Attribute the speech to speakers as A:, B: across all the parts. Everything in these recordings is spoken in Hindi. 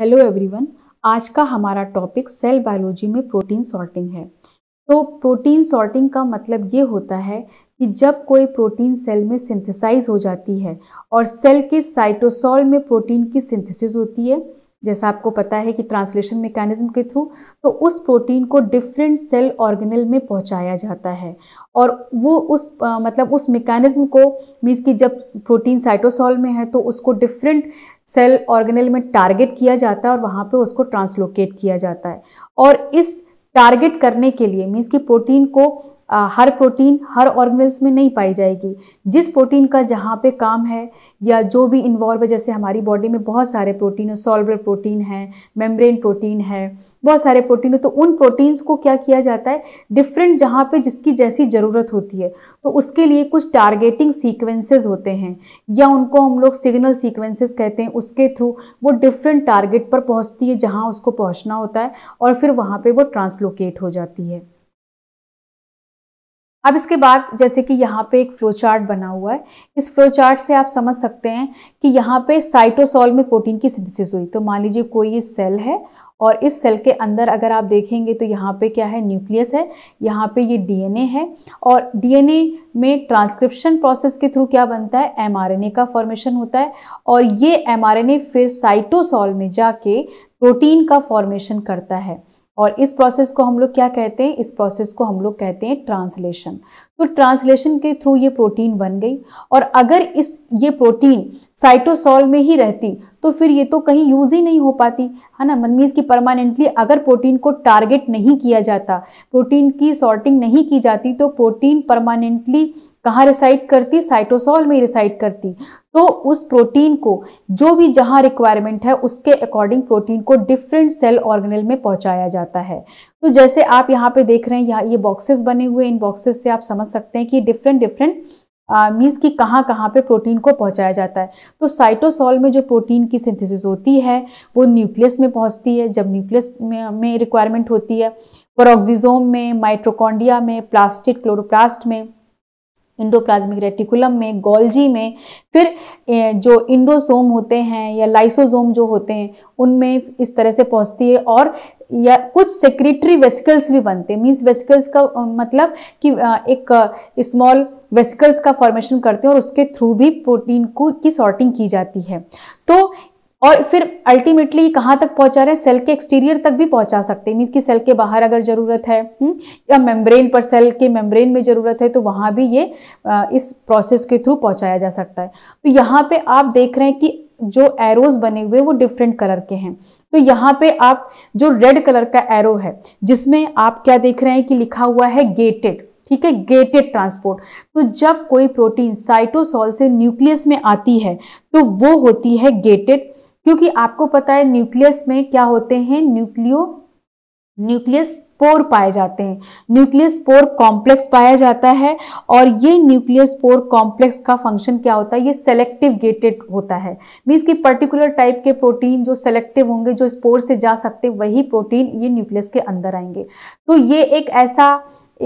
A: हेलो एवरीवन आज का हमारा टॉपिक सेल बायोलॉजी में प्रोटीन सॉर्टिंग है तो प्रोटीन सॉर्टिंग का मतलब ये होता है कि जब कोई प्रोटीन सेल में सिंथेसाइज हो जाती है और सेल के साइटोसॉल में प्रोटीन की सिंथेसिस होती है जैसा आपको पता है कि ट्रांसलेशन मेकानिज़्म के थ्रू तो उस प्रोटीन को डिफरेंट सेल ऑर्गेनल में पहुंचाया जाता है और वो उस आ, मतलब उस मेकानिज़्म को मीन्स कि जब प्रोटीन साइटोसॉल में है तो उसको डिफरेंट सेल ऑर्गेनल में टारगेट किया जाता है और वहाँ पर उसको ट्रांसलोकेट किया जाता है और इस टारगेट करने के लिए मीन्स कि प्रोटीन को हर प्रोटीन हर ऑर्गेनल्स में नहीं पाई जाएगी जिस प्रोटीन का जहाँ पे काम है या जो भी इन्वॉल्व है जैसे हमारी बॉडी में बहुत सारे प्रोटीन है सॉल्वर प्रोटीन है मेम्ब्रेन प्रोटीन है बहुत सारे प्रोटीन है तो उन प्रोटीन्स को क्या किया जाता है डिफरेंट जहाँ पे जिसकी जैसी ज़रूरत होती है तो उसके लिए कुछ टारगेटिंग सीक्वेंसेस होते हैं या उनको हम लोग सिग्नल सीक्वेंसेस कहते हैं उसके थ्रू वो डिफरेंट टारगेट पर पहुँचती है जहाँ उसको पहुँचना होता है और फिर वहाँ पर वो ट्रांसलोकेट हो जाती है अब इसके बाद जैसे कि यहाँ पे एक फ्लो चार्ट बना हुआ है इस फ्लो चार्ट से आप समझ सकते हैं कि यहाँ पे साइटोसॉल में प्रोटीन की सिंथेसिस हुई तो मान लीजिए कोई सेल है और इस सेल के अंदर अगर आप देखेंगे तो यहाँ पे क्या है न्यूक्लियस है यहाँ पे ये डीएनए है और डीएनए में ट्रांसक्रिप्शन प्रोसेस के थ्रू क्या बनता है एमआरएनए का फॉर्मेशन होता है और ये एमआरएनए फिर साइटोसॉल में जाके प्रोटीन का फॉर्मेशन करता है और इस प्रोसेस को हम लोग क्या कहते हैं इस प्रोसेस को हम लोग कहते हैं ट्रांसलेशन तो ट्रांसलेशन के थ्रू ये प्रोटीन बन गई और अगर इस ये प्रोटीन साइटोसॉल में ही रहती तो फिर ये तो कहीं यूज़ ही नहीं हो पाती है ना मनमीज की परमानेंटली अगर प्रोटीन को टारगेट नहीं किया जाता प्रोटीन की सॉर्टिंग नहीं की जाती तो प्रोटीन परमानेंटली कहाँ रिसाइड करती साइटोसॉल में रिसाइड करती तो उस प्रोटीन को जो भी जहाँ रिक्वायरमेंट है उसके अकॉर्डिंग प्रोटीन को डिफरेंट सेल ऑर्गेनल में पहुँचाया जाता है तो जैसे आप यहाँ पे देख रहे हैं यहाँ ये बॉक्सेस बने हुए इन बॉक्सेस से आप समझ सकते हैं कि डिफरेंट डिफरेंट मीन्स कि कहाँ कहाँ पे प्रोटीन को पहुँचाया जाता है तो साइटोसॉल में जो प्रोटीन की सिंथेसिस होती है वो न्यूक्लियस में पहुँचती है जब न्यूक्लियस में, में रिक्वायरमेंट होती है प्रोक्सीजोम में माइट्रोकॉन्डिया में प्लास्टिक क्लोरोप्लास्ट में इंडोप्लाज्मिक रेटिकुलम में गोल्जी में फिर जो इंडोसोम होते हैं या लाइसोजोम जो होते हैं उनमें इस तरह से पहुंचती है और या कुछ सेक्रेटरी वेसिकल्स भी बनते हैं मीन्स वेसिकल्स का मतलब कि एक स्मॉल वेसिकल्स का फॉर्मेशन करते हैं और उसके थ्रू भी प्रोटीन को की सॉर्टिंग की जाती है तो और फिर अल्टीमेटली कहाँ तक पहुँचा रहे हैं सेल के एक्सटीरियर तक भी पहुँचा सकते हैं मीन्स कि सेल के बाहर अगर ज़रूरत है हम्म, या मेम्ब्रेन पर सेल के मेम्ब्रेन में ज़रूरत है तो वहाँ भी ये इस प्रोसेस के थ्रू पहुँचाया जा सकता है तो यहाँ पे आप देख रहे हैं कि जो एरोज बने हुए वो डिफरेंट कलर के हैं तो यहाँ पे आप जो रेड कलर का एरो है जिसमें आप क्या देख रहे हैं कि लिखा हुआ है गेटेड ठीक है गेटेड ट्रांसपोर्ट तो जब कोई प्रोटीन साइटोसॉल से न्यूक्लियस में आती है तो वो होती है गेटेड क्योंकि आपको पता है न्यूक्लियस में क्या होते हैं न्यूक्लियो न्यूक्लियस पोर पाए जाते हैं न्यूक्लियस पोर कॉम्प्लेक्स पाया जाता है और ये न्यूक्लियस पोर कॉम्प्लेक्स का फंक्शन क्या होता है ये सेलेक्टिव गेटेड होता है मीन्स कि पर्टिकुलर टाइप के प्रोटीन जो सेलेक्टिव होंगे जो स्पोर से जा सकते वही प्रोटीन ये न्यूक्लियस के अंदर आएंगे तो ये एक ऐसा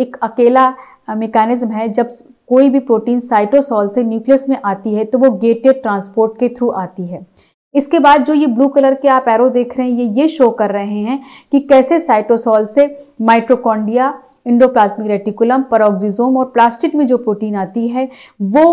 A: एक अकेला मेकानिज़्म है जब कोई भी प्रोटीन साइटोसॉल से न्यूक्लियस में आती है तो वो गेटेड ट्रांसपोर्ट के थ्रू आती है इसके बाद जो ये ब्लू कलर के आप एरो देख रहे हैं ये ये शो कर रहे हैं कि कैसे साइटोसॉल से माइट्रोकॉन्डिया इंडोप्लाज्मिक रेटिकुलम परोक्सिजोम और प्लास्टिक में जो प्रोटीन आती है वो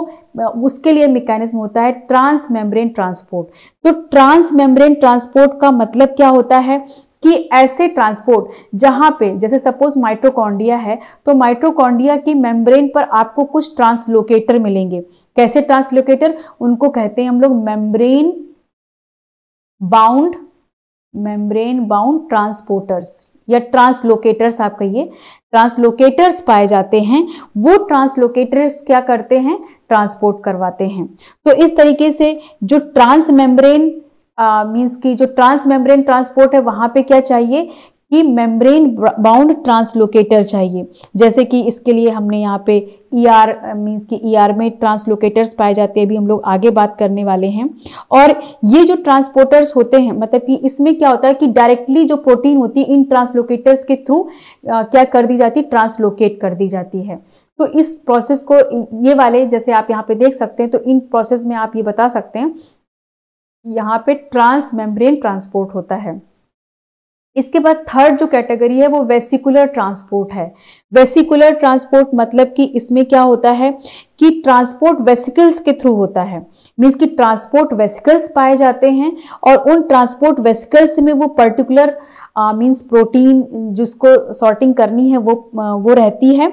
A: उसके लिए मेकेनिज्म होता है ट्रांस मेम्ब्रेन ट्रांसपोर्ट तो ट्रांस मेम्ब्रेन ट्रांसपोर्ट का मतलब क्या होता है कि ऐसे ट्रांसपोर्ट जहाँ पे जैसे सपोज माइट्रोकॉन्डिया है तो माइट्रोकॉन्डिया की मेम्ब्रेन पर आपको कुछ ट्रांसलोकेटर मिलेंगे कैसे ट्रांसलोकेटर उनको कहते हैं हम लोग membrane bound membrane bound transporters या ट्रांसलोकेटर्स आप कहिए ट्रांसलोकेटर्स पाए जाते हैं वो ट्रांसलोकेटर्स क्या करते हैं ट्रांसपोर्ट करवाते हैं तो इस तरीके से जो ट्रांस मेम्ब्रेन मीन्स की जो ट्रांस मेम्ब्रेन ट्रांसपोर्ट है वहां पे क्या चाहिए कि मेम्ब्रेन बाउंड ट्रांसलोकेटर चाहिए जैसे कि इसके लिए हमने यहाँ पे ई आर मीन्स कि ई e आर में ट्रांसलोकेटर्स पाए जाते हैं अभी हम लोग आगे बात करने वाले हैं और ये जो ट्रांसपोर्टर्स होते हैं मतलब कि इसमें क्या होता है कि डायरेक्टली जो प्रोटीन होती है इन ट्रांसलोकेटर्स के थ्रू क्या कर दी जाती है ट्रांसलोकेट कर दी जाती है तो इस प्रोसेस को ये वाले जैसे आप यहाँ पे देख सकते हैं तो इन प्रोसेस में आप ये बता सकते हैं यहाँ पे ट्रांस मेम्ब्रेन ट्रांसपोर्ट होता है इसके बाद थर्ड जो कैटेगरी है वो वेसिकुलर ट्रांसपोर्ट है वेसिकुलर ट्रांसपोर्ट मतलब कि इसमें क्या होता है कि ट्रांसपोर्ट वेसिकल्स के थ्रू होता है मीन्स कि ट्रांसपोर्ट वेसिकल्स पाए जाते हैं और उन ट्रांसपोर्ट वेसिकल्स में वो पर्टिकुलर मीन्स प्रोटीन जिसको सॉर्टिंग करनी है वो वो रहती है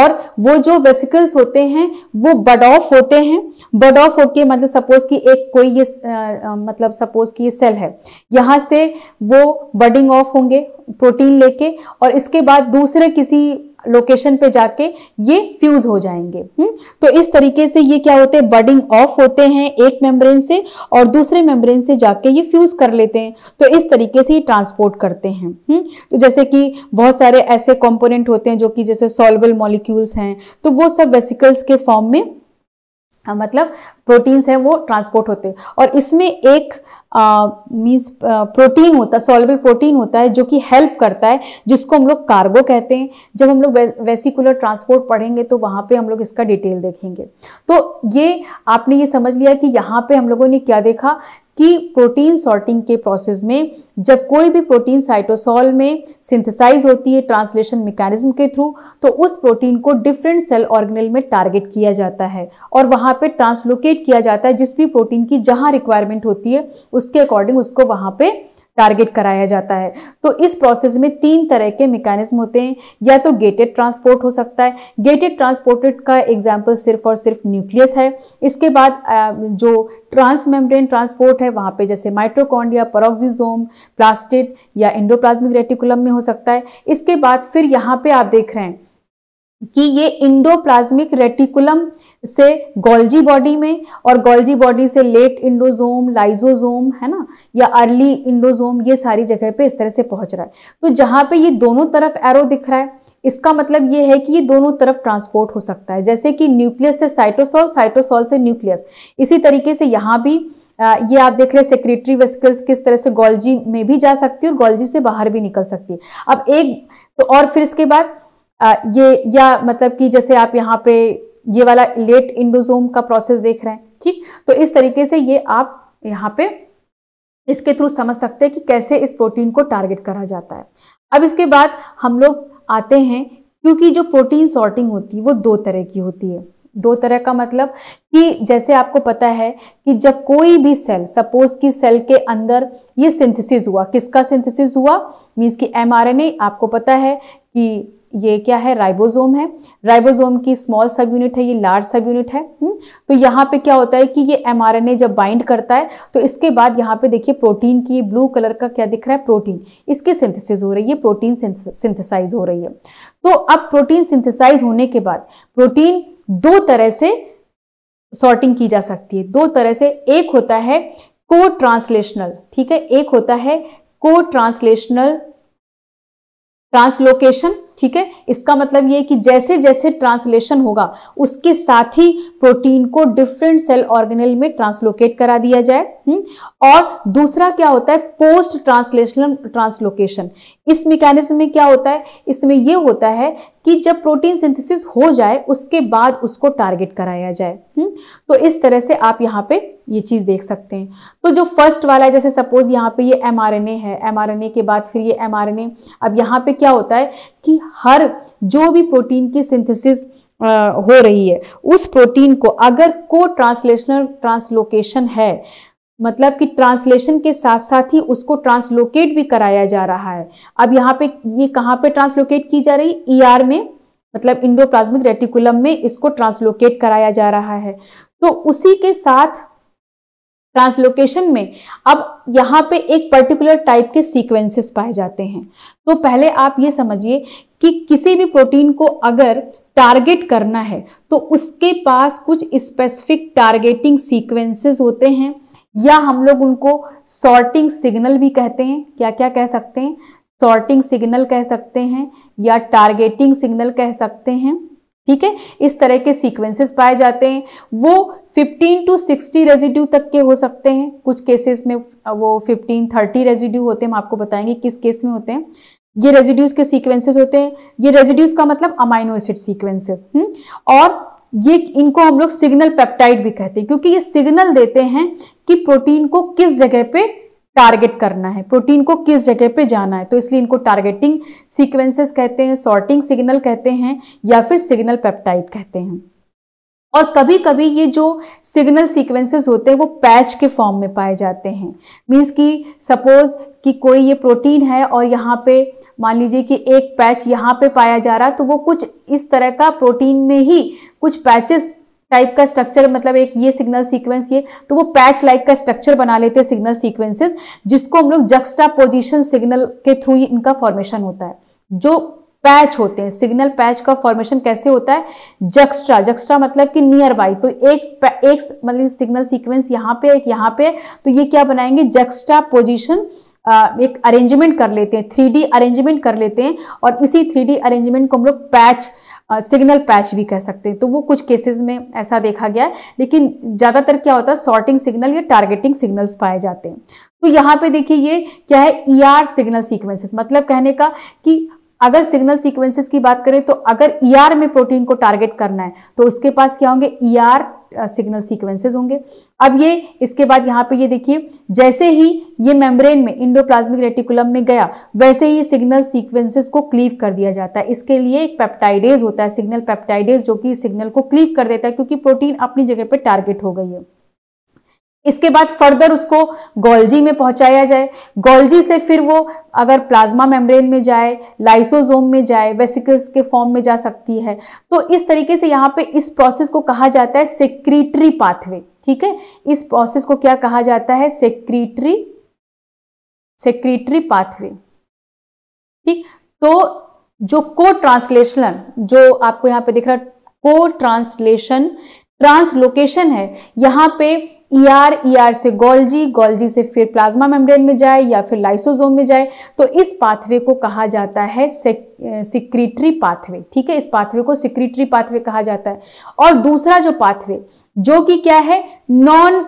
A: और वो जो वेसिकल्स होते हैं वो बड ऑफ होते हैं बड ऑफ होके मतलब सपोज कि एक कोई ये मतलब सपोज कि ये सेल है यहाँ से वो बडिंग ऑफ होंगे प्रोटीन लेके और इसके बाद दूसरे किसी लोकेशन पे जाके ये फ्यूज हो जाएंगे हुँ? हम्म? तो इस तरीके से ये क्या होते हैं बडिंग ऑफ होते हैं एक मेम्ब्रेन से और दूसरे मेम्ब्रेन से जाके ये फ्यूज कर लेते हैं तो इस तरीके से ये ट्रांसपोर्ट करते हैं हुँ? हम्म? तो जैसे कि बहुत सारे ऐसे कॉम्पोनेंट होते हैं जो कि जैसे सॉल्बल मॉलिक्यूल्स हैं तो वो सब वेसिकल्स के फॉर्म में मतलब प्रोटीन्स हैं वो ट्रांसपोर्ट होते हैं और इसमें एक मीन्स प्रोटीन होता है सॉलेबल प्रोटीन होता है जो कि हेल्प करता है जिसको हम लोग कार्गो कहते हैं जब हम लोग वेसिकुलर ट्रांसपोर्ट पढ़ेंगे तो वहाँ पे हम लोग इसका डिटेल देखेंगे तो ये आपने ये समझ लिया कि यहाँ पे हम लोगों ने क्या देखा कि प्रोटीन सॉर्टिंग के प्रोसेस में जब कोई भी प्रोटीन साइटोसॉल में सिंथेसाइज होती है ट्रांसलेशन मैकेनिज्म के थ्रू तो उस प्रोटीन को डिफरेंट सेल ऑर्गेनल में टारगेट किया जाता है और वहाँ पे ट्रांसलोकेट किया जाता है जिस भी प्रोटीन की जहाँ रिक्वायरमेंट होती है उसके अकॉर्डिंग उसको वहाँ पे टारगेट कराया जाता है तो इस प्रोसेस में तीन तरह के मेकानिज़्म होते हैं या तो गेटेड ट्रांसपोर्ट हो सकता है गेटेड ट्रांसपोर्टेड का एग्जाम्पल सिर्फ और सिर्फ न्यूक्लियस है इसके बाद जो ट्रांसमेम्ब्रेन ट्रांसपोर्ट है वहाँ पे जैसे माइट्रोकॉन्डिया परोक्सीजोम प्लास्टिड या इंडोप्लाज्मिक रेटिकुलम में हो सकता है इसके बाद फिर यहाँ पर आप देख रहे हैं कि ये इंडोप्लाज्मिक रेटिकुलम से गोल्जी बॉडी में और गोल्जी बॉडी से लेट इंडोजोम लाइजोजोम है ना या अर्ली इंडोजोम ये सारी जगह पे इस तरह से पहुंच रहा है तो जहाँ पे ये दोनों तरफ एरो दिख रहा है इसका मतलब ये है कि ये दोनों तरफ ट्रांसपोर्ट हो सकता है जैसे कि न्यूक्लियस से साइटोसॉल साइटोसॉल से न्यूक्लियस इसी तरीके से यहाँ भी ये आप देख रहे हैं सेक्रेटरी वेस्कल्स किस तरह से गोल्जी में भी जा सकती है और गोल्जी से बाहर भी निकल सकती है अब एक तो और फिर इसके बाद ये या मतलब कि जैसे आप यहाँ पे ये वाला लेट इंडोजोम का प्रोसेस देख रहे हैं ठीक तो इस तरीके से ये आप यहाँ पे इसके थ्रू समझ सकते हैं कि कैसे इस प्रोटीन को टारगेट करा जाता है अब इसके बाद हम लोग आते हैं क्योंकि जो प्रोटीन सॉर्टिंग होती है वो दो तरह की होती है दो तरह का मतलब कि जैसे आपको पता है कि जब कोई भी सेल सपोज कि सेल के अंदर ये सिंथेसिस हुआ किसका सिंथेसिस हुआ मीन्स कि एमआरएनए आपको पता है कि ये क्या है राइबोसोम है राइबोसोम की स्मॉल सब यूनिट है ये लार्ज सब यूनिट है हुँ? हम्म, तो यहाँ पे क्या होता है कि ये एमआरएनए जब बाइंड करता है तो इसके बाद यहाँ पे देखिए प्रोटीन की ब्लू कलर का क्या दिख रहा है प्रोटीन इसकी सिंथेसिस हो रही है प्रोटीन सिंथेसाइज हो रही है तो अब प्रोटीन सिंथेसाइज होने के बाद प्रोटीन दो तरह से सॉर्टिंग की जा सकती है दो तरह से एक होता है को ट्रांसलेशनल ठीक है एक होता है को ट्रांसलेशनल ट्रांसलोकेशन ठीक है इसका मतलब ये कि जैसे जैसे ट्रांसलेशन होगा उसके साथ ही प्रोटीन को डिफरेंट सेल ऑर्गेनल में ट्रांसलोकेट करा दिया जाए हुँ? हम्म? और दूसरा क्या होता है पोस्ट ट्रांसलेशनल ट्रांसलोकेशन इस मेकेनिज्म में क्या होता है इसमें यह होता है कि जब प्रोटीन सिंथेसिस हो जाए उसके बाद उसको टारगेट कराया जाए हुँ? हम्म? तो इस तरह से आप यहाँ पे ये चीज़ देख सकते हैं तो जो फर्स्ट वाला है जैसे सपोज यहाँ पे ये एमआरएनए है एमआरएनए के बाद फिर ये एमआरएनए अब यहाँ पे क्या होता है कि हर जो भी प्रोटीन की सिंथेसिस हो रही है उस प्रोटीन को अगर को ट्रांसलेशनल ट्रांसलोकेशन है मतलब कि ट्रांसलेशन के साथ साथ ही उसको ट्रांसलोकेट भी कराया जा रहा है अब यहाँ पे ये कहाँ पे ट्रांसलोकेट की जा रही ई e ER में मतलब इंडोप्लाज्मिक रेटिकुलम में इसको ट्रांसलोकेट कराया जा रहा है तो उसी के साथ ट्रांसलोकेशन में अब यहाँ पे एक पर्टिकुलर टाइप के सीक्वेंसेस पाए जाते हैं तो पहले आप ये समझिए कि किसी भी प्रोटीन को अगर टारगेट करना है तो उसके पास कुछ स्पेसिफिक टारगेटिंग सीक्वेंसेस होते हैं या हम लोग उनको सॉर्टिंग सिग्नल भी कहते हैं क्या क्या कह सकते हैं सॉर्टिंग सिग्नल कह सकते हैं या टारगेटिंग सिग्नल कह सकते हैं ठीक है इस तरह के सीक्वेंसेस पाए जाते हैं वो 15 टू 60 रेजिड्यू तक के हो सकते हैं कुछ केसेस में वो 15 30 रेजिड्यू होते हैं हम आपको बताएंगे किस केस में होते हैं ये रेजिड्यूज के सीक्वेंसेस होते हैं ये रेजिड्यूज का मतलब अमाइनो एसिड सीक्वेंसेस और ये इनको हम लोग सिग्नल पेप्टाइड भी कहते हैं क्योंकि ये सिग्नल देते हैं कि प्रोटीन को किस जगह पे टारगेट करना है प्रोटीन को किस जगह पे जाना है तो इसलिए इनको टारगेटिंग सीक्वेंसेस कहते हैं सॉर्टिंग सिग्नल कहते हैं या फिर सिग्नल पेप्टाइड कहते हैं और कभी कभी ये जो सिग्नल सीक्वेंसेस होते हैं वो पैच के फॉर्म में पाए जाते हैं मीन्स कि सपोज कि कोई ये प्रोटीन है और यहाँ पे मान लीजिए कि एक पैच यहाँ पे पाया जा रहा तो वो कुछ इस तरह का प्रोटीन में ही कुछ पैचेस टाइप का स्ट्रक्चर मतलब एक ये सिग्नल सीक्वेंस ये तो वो पैच लाइक का स्ट्रक्चर बना लेते हैं सिग्नल सीक्वेंसेस जिसको हम लोग जक्स्टा पोजिशन सिग्नल के थ्रू ही इनका फॉर्मेशन होता है जो पैच होते हैं सिग्नल पैच का फॉर्मेशन कैसे होता है जक्स्ट्रा जक्स्ट्रा मतलब कि नियर बाई तो एक एक मतलब सिग्नल सीक्वेंस यहाँ पे एक यहाँ पे तो ये क्या बनाएंगे जक्स्ट्रा पोजिशन एक अरेंजमेंट कर लेते हैं थ्री अरेंजमेंट कर लेते हैं और इसी थ्री अरेंजमेंट को हम लोग पैच सिग्नल पैच भी कह सकते हैं तो वो कुछ केसेस में ऐसा देखा गया है लेकिन ज़्यादातर क्या होता है सॉर्टिंग सिग्नल या टारगेटिंग सिग्नल्स पाए जाते हैं तो यहाँ पे देखिए ये क्या है ई ER सिग्नल सीक्वेंसेस मतलब कहने का कि अगर सिग्नल सीक्वेंसेस की बात करें तो अगर ई e ER में प्रोटीन को टारगेट करना है तो उसके पास क्या होंगे E e ER signal sequences होंगे अब ये इसके बाद यहाँ पे ये देखिए जैसे ही ये मेम्ब्रेन में इंडोप्लाज्मिक रेटिकुलम में गया वैसे ही सिग्नल सीक्वेंसेस को क्लीव कर दिया जाता है इसके लिए एक पेप्टाइडेज होता है सिग्नल पेप्टाइडेज जो कि सिग्नल को क्लीव कर देता है क्योंकि प्रोटीन अपनी जगह पर टारगेट हो गई है इसके बाद फर्दर उसको गोल्जी में पहुंचाया जाए गोल्जी से फिर वो अगर प्लाज्मा मेम्ब्रेन में जाए लाइसोजोम में जाए वेसिकल्स के फॉर्म में जा सकती है तो इस तरीके से यहाँ पे इस प्रोसेस को कहा जाता है सेक्रीटरी पाथवे ठीक है इस प्रोसेस को क्या कहा जाता है सेक्रीटरी सेक्रीटरी पाथवे ठीक तो जो को ट्रांसलेशनल जो आपको यहाँ पे दिख रहा है को ट्रांसलेशन ट्रांसलोकेशन है यहाँ पे ईआर e ईआर e से गोल्जी गोल्जी से फिर प्लाज्मा मेम्ब्रेन में जाए या फिर लाइसोजोम में जाए तो इस पाथवे को कहा जाता है सिक्रीटरी पाथवे ठीक है इस पाथवे को सिक्रीटरी पाथवे कहा जाता है और दूसरा जो पाथवे जो कि क्या है नॉन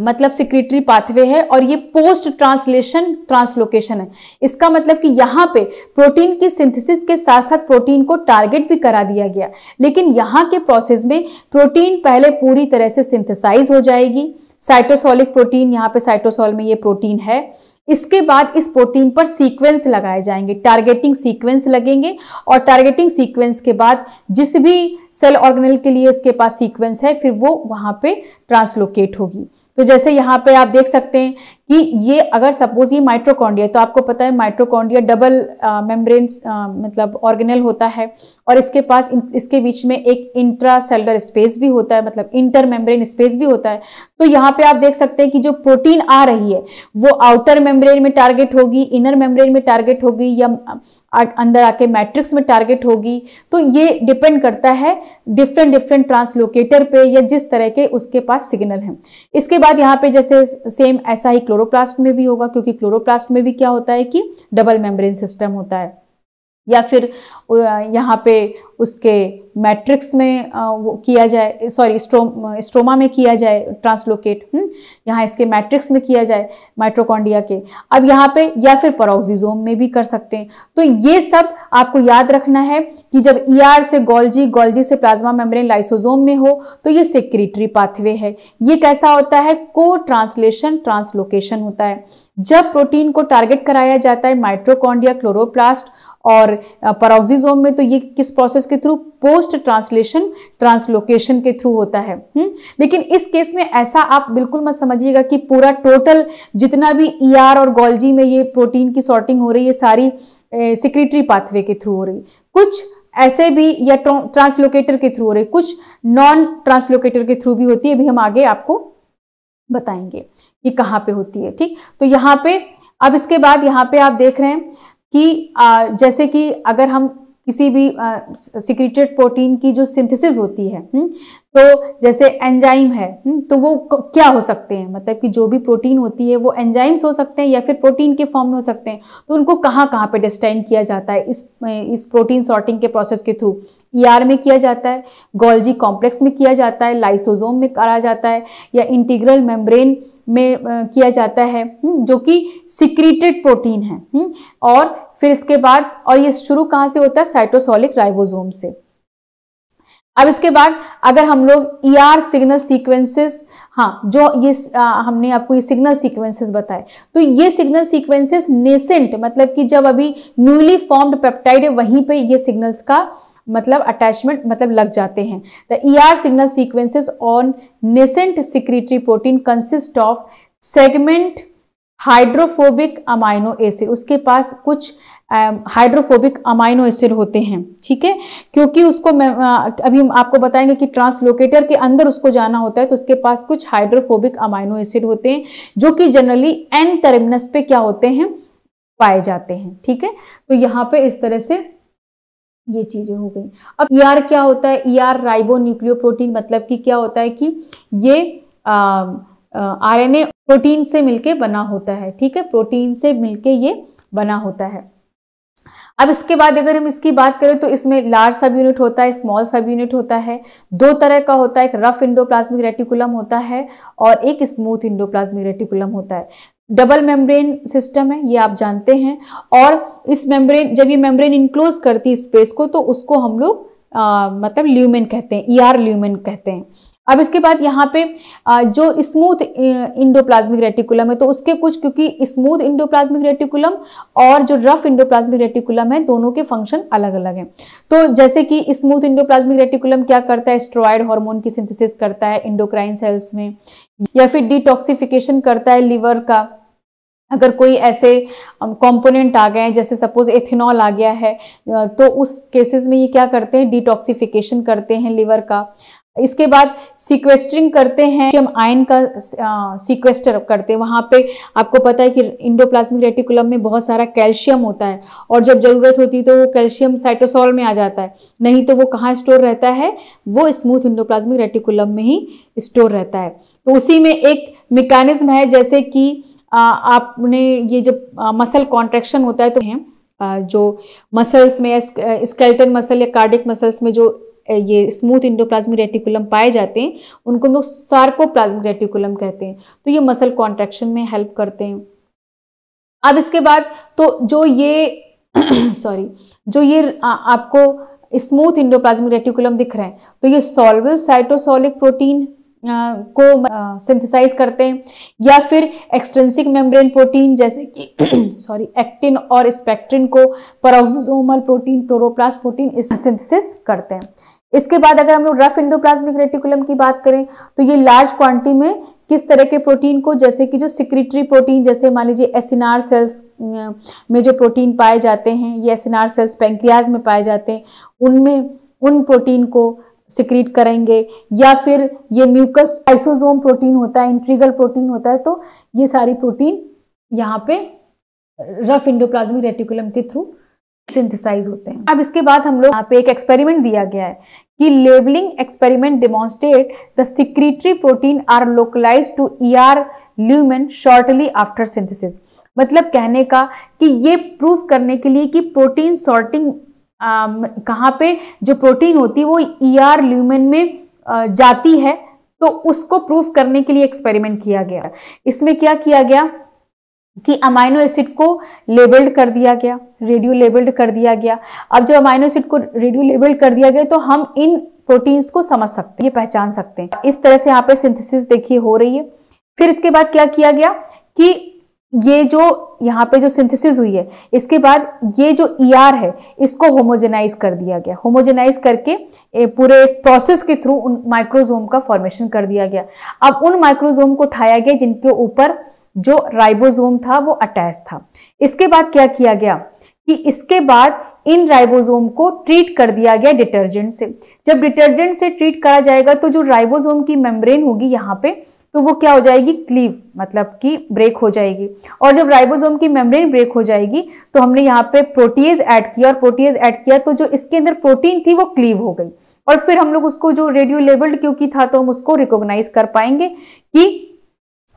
A: मतलब सिक्रेटरी पाथवे है और ये पोस्ट ट्रांसलेशन ट्रांसलोकेशन है इसका मतलब कि यहाँ पे प्रोटीन की सिंथेसिस के साथ साथ प्रोटीन को टारगेट भी करा दिया गया लेकिन यहाँ के प्रोसेस में प्रोटीन पहले पूरी तरह से सिंथेसाइज हो जाएगी साइटोसोलिक प्रोटीन यहाँ पे साइटोसोल में ये प्रोटीन है इसके बाद इस प्रोटीन पर सीक्वेंस लगाए जाएंगे टारगेटिंग सीक्वेंस लगेंगे और टारगेटिंग सीक्वेंस के बाद जिस भी सेल ऑर्गेनल के लिए इसके पास सीक्वेंस है फिर वो वहाँ पे ट्रांसलोकेट होगी तो जैसे यहाँ पे आप देख सकते हैं कि ये अगर सपोज ये माइट्रोकॉन्डिया तो आपको पता है माइट्रोकॉन्डिया डबल मेम्ब्रेन मतलब ऑर्गेनल होता है और इसके पास इसके बीच में एक इंट्रा सेलर स्पेस भी होता है मतलब इंटर मेम्ब्रेन स्पेस भी होता है तो यहाँ पे आप देख सकते हैं कि जो प्रोटीन आ रही है वो आउटर मेम्ब्रेन में टारगेट होगी इनर मेम्ब्रेन में टारगेट होगी या अंदर आके मैट्रिक्स में टारगेट होगी तो ये डिपेंड करता है डिफरेंट डिफरेंट ट्रांसलोकेटर पे या जिस तरह के उसके पास सिग्नल है इसके बाद यहाँ पे जैसे सेम ऐसा ही क्लोरोप्लास्ट में भी होगा क्योंकि क्लोरोप्लास्ट में भी क्या होता है कि डबल मेम्ब्रेन सिस्टम होता है या फिर यहाँ पे उसके मैट्रिक्स में वो किया जाए सॉरी स्ट्रो स्ट्रोमा में किया जाए ट्रांसलोकेट हम्म, यहाँ इसके मैट्रिक्स में किया जाए माइट्रोकॉन्डिया के अब यहाँ पे या फिर परोक्सीजोम में भी कर सकते हैं तो ये सब आपको याद रखना है कि जब ईआर e ER से गोल्जी गोल्जी से प्लाज्मा मेम्ब्रेन लाइसोजोम में हो तो ये सिक्रिटरी पाथवे है ये कैसा होता है को ट्रांसलेशन ट्रांसलोकेशन होता है जब प्रोटीन को टारगेट कराया जाता है माइट्रोकॉन्डिया क्लोरोप्लास्ट और परोक्सीजोम में तो ये किस प्रोसेस के थ्रू पोस्ट ट्रांसलेशन ट्रांसलोकेशन के थ्रू होता है हुँ? हम्म? लेकिन इस केस में ऐसा आप बिल्कुल मत समझिएगा कि पूरा टोटल जितना भी ईआर e ER और गोल्जी में ये प्रोटीन की सॉर्टिंग हो रही है सारी सिक्रेटरी पाथवे के थ्रू हो रही कुछ ऐसे भी या ट्रांसलोकेटर के थ्रू हो रही कुछ नॉन ट्रांसलोकेटर के थ्रू भी होती है अभी हम आगे आपको बताएंगे कि कहाँ पे होती है ठीक तो यहाँ पे अब इसके बाद यहाँ पे आप देख रहे हैं कि आ, जैसे कि अगर हम किसी भी सिक्रेटेड प्रोटीन की जो सिंथेसिस होती है हुँ? हम्म, तो जैसे एंजाइम है हुँ? हम्म, तो वो क्या हो सकते हैं मतलब कि जो भी प्रोटीन होती है वो एंजाइम्स हो सकते हैं या फिर प्रोटीन के फॉर्म में हो सकते हैं तो उनको कहाँ कहाँ पे डिस्टाइन किया जाता है इस इस प्रोटीन सॉर्टिंग के प्रोसेस के थ्रू ईआर e में किया जाता है गोल्जी कॉम्प्लेक्स में किया जाता है लाइसोजोम में करा जाता है या इंटीग्रल मेम्ब्रेन में किया जाता है हम्म, जो कि सिक्रीटेड प्रोटीन है और फिर इसके बाद और ये शुरू कहाँ से होता है साइटोसोलिक राइबोसोम से अब इसके बाद अगर हम लोग ई आर सिग्नल सीक्वेंसेस हाँ जो ये आ, हमने आपको ये सिग्नल सीक्वेंसेस बताए तो ये सिग्नल सीक्वेंसेस नेसेंट मतलब कि जब अभी न्यूली फॉर्म्ड पेप्टाइड है वहीं पे ये सिग्नल्स का मतलब अटैचमेंट मतलब लग जाते हैं the E R signal sequences on nascent secretory protein consist of segment hydrophobic amino acid उसके पास कुछ हाइड्रोफोबिक अमाइनो एसिड होते हैं ठीक है क्योंकि उसको अभी हम आपको बताएंगे कि ट्रांसलोकेटर के अंदर उसको जाना होता है तो उसके पास कुछ हाइड्रोफोबिक अमाइनो एसिड होते हैं जो कि जनरली एन टर्मिनस पे क्या होते हैं पाए जाते हैं ठीक है तो यहाँ पे इस तरह से ये चीज़ें हो गई अब ई e क्या होता है E R ribonucleoprotein मतलब कि क्या होता है कि ये आ, आरएनए प्रोटीन से मिलके बना होता है ठीक है प्रोटीन से मिलके ये बना होता है अब इसके बाद अगर हम इसकी बात करें तो इसमें लार्ज सब यूनिट होता है स्मॉल सब यूनिट होता है दो तरह का होता है एक रफ इंडोप्लाज्मिक रेटिकुलम होता है और एक स्मूथ इंडोप्लाज्मिक रेटिकुलम होता है डबल मेम्ब्रेन सिस्टम है ये आप जानते हैं और इस मेम्ब्रेन जब ये मेम्ब्रेन इंक्लोज करती है स्पेस को तो उसको हम लोग मतलब ल्यूमेन कहते हैं ई e आर ल्यूमेन कहते हैं अब इसके बाद यहाँ पे जो स्मूथ इंडोप्लाज्मिक रेटिकुलम है तो उसके कुछ क्योंकि स्मूथ इंडोप्लाज्मिक रेटिकुलम और जो रफ इंडोप्लाज्मिक रेटिकुलम है दोनों के फंक्शन अलग अलग हैं तो जैसे कि स्मूथ इंडोप्लाज्मिक रेटिकुलम क्या करता है स्ट्रॉयड हार्मोन की सिंथेसिस करता है इंडोक्राइन सेल्स में या फिर डिटॉक्सिफिकेशन करता है लीवर का अगर कोई ऐसे कंपोनेंट आ गए हैं जैसे सपोज एथेनॉल आ गया है तो उस केसेस में ये क्या करते हैं डिटॉक्सिफिकेशन करते हैं लीवर का इसके बाद सिक्वेस्टरिंग करते हैं हम आयन का सिक्वेस्टर करते हैं वहाँ पे आपको पता है कि इंडोप्लाज्मिक रेटिकुलम में बहुत सारा कैल्शियम होता है और जब ज़रूरत होती है तो वो कैल्शियम साइटोसॉल में आ जाता है नहीं तो वो कहाँ स्टोर रहता है वो स्मूथ इंडोप्लाज्मिक रेटिकुलम में ही स्टोर रहता है तो उसी में एक मेकानिज़्म है जैसे कि आपने ये जब मसल कॉन्ट्रेक्शन होता है तो जो मसल्स में स्केल्टन मसल या कार्डिक मसल्स में जो ये स्मूथ इंडोप्लाज्मिक रेटिकुलम पाए जाते हैं उनको हम लोग सार्कोप्लाज्मिक रेटिकुलम कहते हैं तो ये मसल कॉन्ट्रेक्शन में हेल्प करते हैं अब इसके बाद तो जो ये सॉरी जो ये आ, आपको स्मूथ इंडोप्लाज्मिक रेटिकुलम दिख रहे हैं तो ये सॉल्वल साइटोसॉलिक प्रोटीन को सिंथेसाइज करते हैं या फिर एक्सटेंसिक मेम्ब्रेन प्रोटीन जैसे कि सॉरी एक्टिन और स्पेक्ट्रिन को peroxisomal protein tonoplast protein synthesis करते हैं इसके बाद अगर हम लोग रफ इंडोप्लाज्मिक रेटिकुलम की बात करें तो ये लार्ज क्वांटिटी में किस तरह के प्रोटीन को जैसे कि जो सिक्रिटरी प्रोटीन जैसे मान लीजिए एसिनार सेल्स में जो प्रोटीन पाए जाते हैं ये एसिनार सेल्स पेंक्रियाज में पाए जाते हैं उनमें उन प्रोटीन को सिक्रीट करेंगे या फिर ये म्यूकस आइसोजोम प्रोटीन होता है इंट्रीगल प्रोटीन होता है तो ये सारी प्रोटीन यहाँ पे रफ इंडोप्लाज्मिक रेटिकुलम के थ्रू सिंथेसाइज होते हैं अब इसके बाद हम लोग यहाँ पे एक एक्सपेरिमेंट दिया गया है कि labelling experiment demonstrate the secretory protein are localise to E R lumen shortly after synthesis मतलब कहने का कि ये प्रूफ करने के लिए कि प्रोटीन सॉर्टिंग कहाँ पे जो प्रोटीन होती है वो ई आर ल्यूमेन में आ, जाती है तो उसको प्रूफ करने के लिए एक्सपेरिमेंट किया गया इसमें क्या किया गया कि अमाइनो एसिड को लेबल्ड कर दिया गया रेडियो लेबल्ड कर दिया गया अब जब अमाइनो एसिड को रेडियो लेबल्ड कर दिया गया तो हम इन प्रोटीन्स को समझ सकते हैं ये पहचान सकते हैं इस तरह से यहाँ पे सिंथेसिस देखिए हो रही है फिर इसके बाद क्या किया गया कि ये जो यहाँ पे जो सिंथेसिस हुई है इसके बाद ये जो ई e ER है इसको होमोजेनाइज कर दिया गया होमोजेनाइज करके पूरे एक प्रोसेस के थ्रू उन माइक्रोजोम का फॉर्मेशन कर दिया गया अब उन माइक्रोजोम को उठाया गया जिनके ऊपर जो राइबोसोम था वो अटैच था इसके बाद क्या किया गया कि इसके बाद इन राइबोसोम को ट्रीट कर दिया गया डिटर्जेंट से जब डिटर्जेंट से ट्रीट करा जाएगा तो जो राइबोसोम की मेम्ब्रेन होगी यहाँ पे तो वो क्या हो जाएगी क्लीव मतलब कि ब्रेक हो जाएगी और जब राइबोसोम की मेम्ब्रेन ब्रेक हो जाएगी तो हमने यहाँ पे प्रोटीज ऐड किया और प्रोटीज ऐड किया तो जो इसके अंदर प्रोटीन थी वो क्लीव हो गई और फिर हम लोग उसको जो रेडियो लेबल्ड क्योंकि था तो हम उसको रिकॉग्नाइज कर पाएंगे कि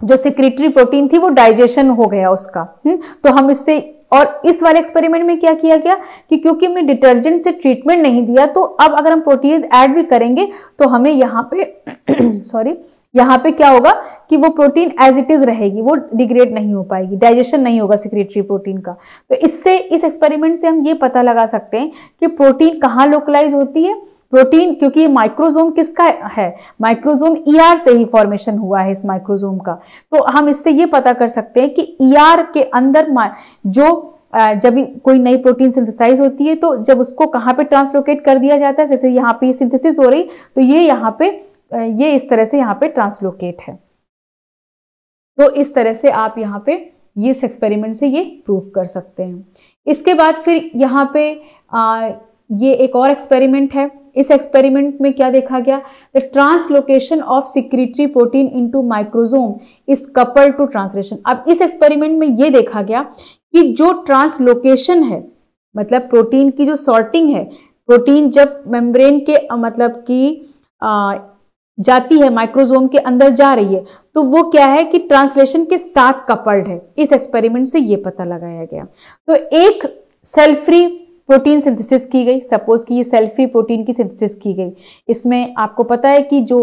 A: जो सिक्रेटरी प्रोटीन थी वो डाइजेशन हो गया उसका हुँ? हम्म? तो हम इससे और इस वाले एक्सपेरिमेंट में क्या किया गया कि क्योंकि हमने डिटर्जेंट से ट्रीटमेंट नहीं दिया तो अब अगर हम प्रोटीज ऐड भी करेंगे तो हमें यहाँ पे सॉरी यहाँ पे क्या होगा कि वो प्रोटीन एज इट इज रहेगी वो डिग्रेड नहीं हो पाएगी डाइजेशन नहीं होगा सिक्रेटरी प्रोटीन का तो इससे इस एक्सपेरिमेंट से हम ये पता लगा सकते हैं कि प्रोटीन कहाँ लोकलाइज होती है प्रोटीन क्योंकि ये माइक्रोजोम किसका है माइक्रोजोम ईआर e से ही फॉर्मेशन हुआ है इस माइक्रोजोम का तो हम इससे ये पता कर सकते हैं कि ईआर e के अंदर जो जब कोई नई प्रोटीन सिंथेसाइज होती है तो जब उसको कहाँ पे ट्रांसलोकेट कर दिया जाता है जैसे यहाँ पे सिंथेसिस हो रही तो ये यहाँ पे ये इस तरह से यहाँ पे ट्रांसलोकेट है तो इस तरह से आप यहाँ पे ये इस एक्सपेरिमेंट से ये प्रूव कर सकते हैं इसके बाद फिर यहाँ पे आ, ये एक और एक्सपेरिमेंट है इस एक्सपेरिमेंट में क्या देखा गया the translocation of secretory protein into microsome is couple to translation अब इस एक्सपेरिमेंट में ये देखा गया कि जो ट्रांसलोकेशन है मतलब प्रोटीन की जो सॉर्टिंग है प्रोटीन जब मेम्ब्रेन के मतलब कि जाती है माइक्रोजोम के अंदर जा रही है तो वो क्या है कि ट्रांसलेशन के साथ कपल्ड है इस एक्सपेरिमेंट से ये पता लगाया गया तो एक सेल फ्री प्रोटीन सिंथेसिस की गई सपोज कि ये सेल्फी प्रोटीन की सिंथेसिस की गई इसमें आपको पता है कि जो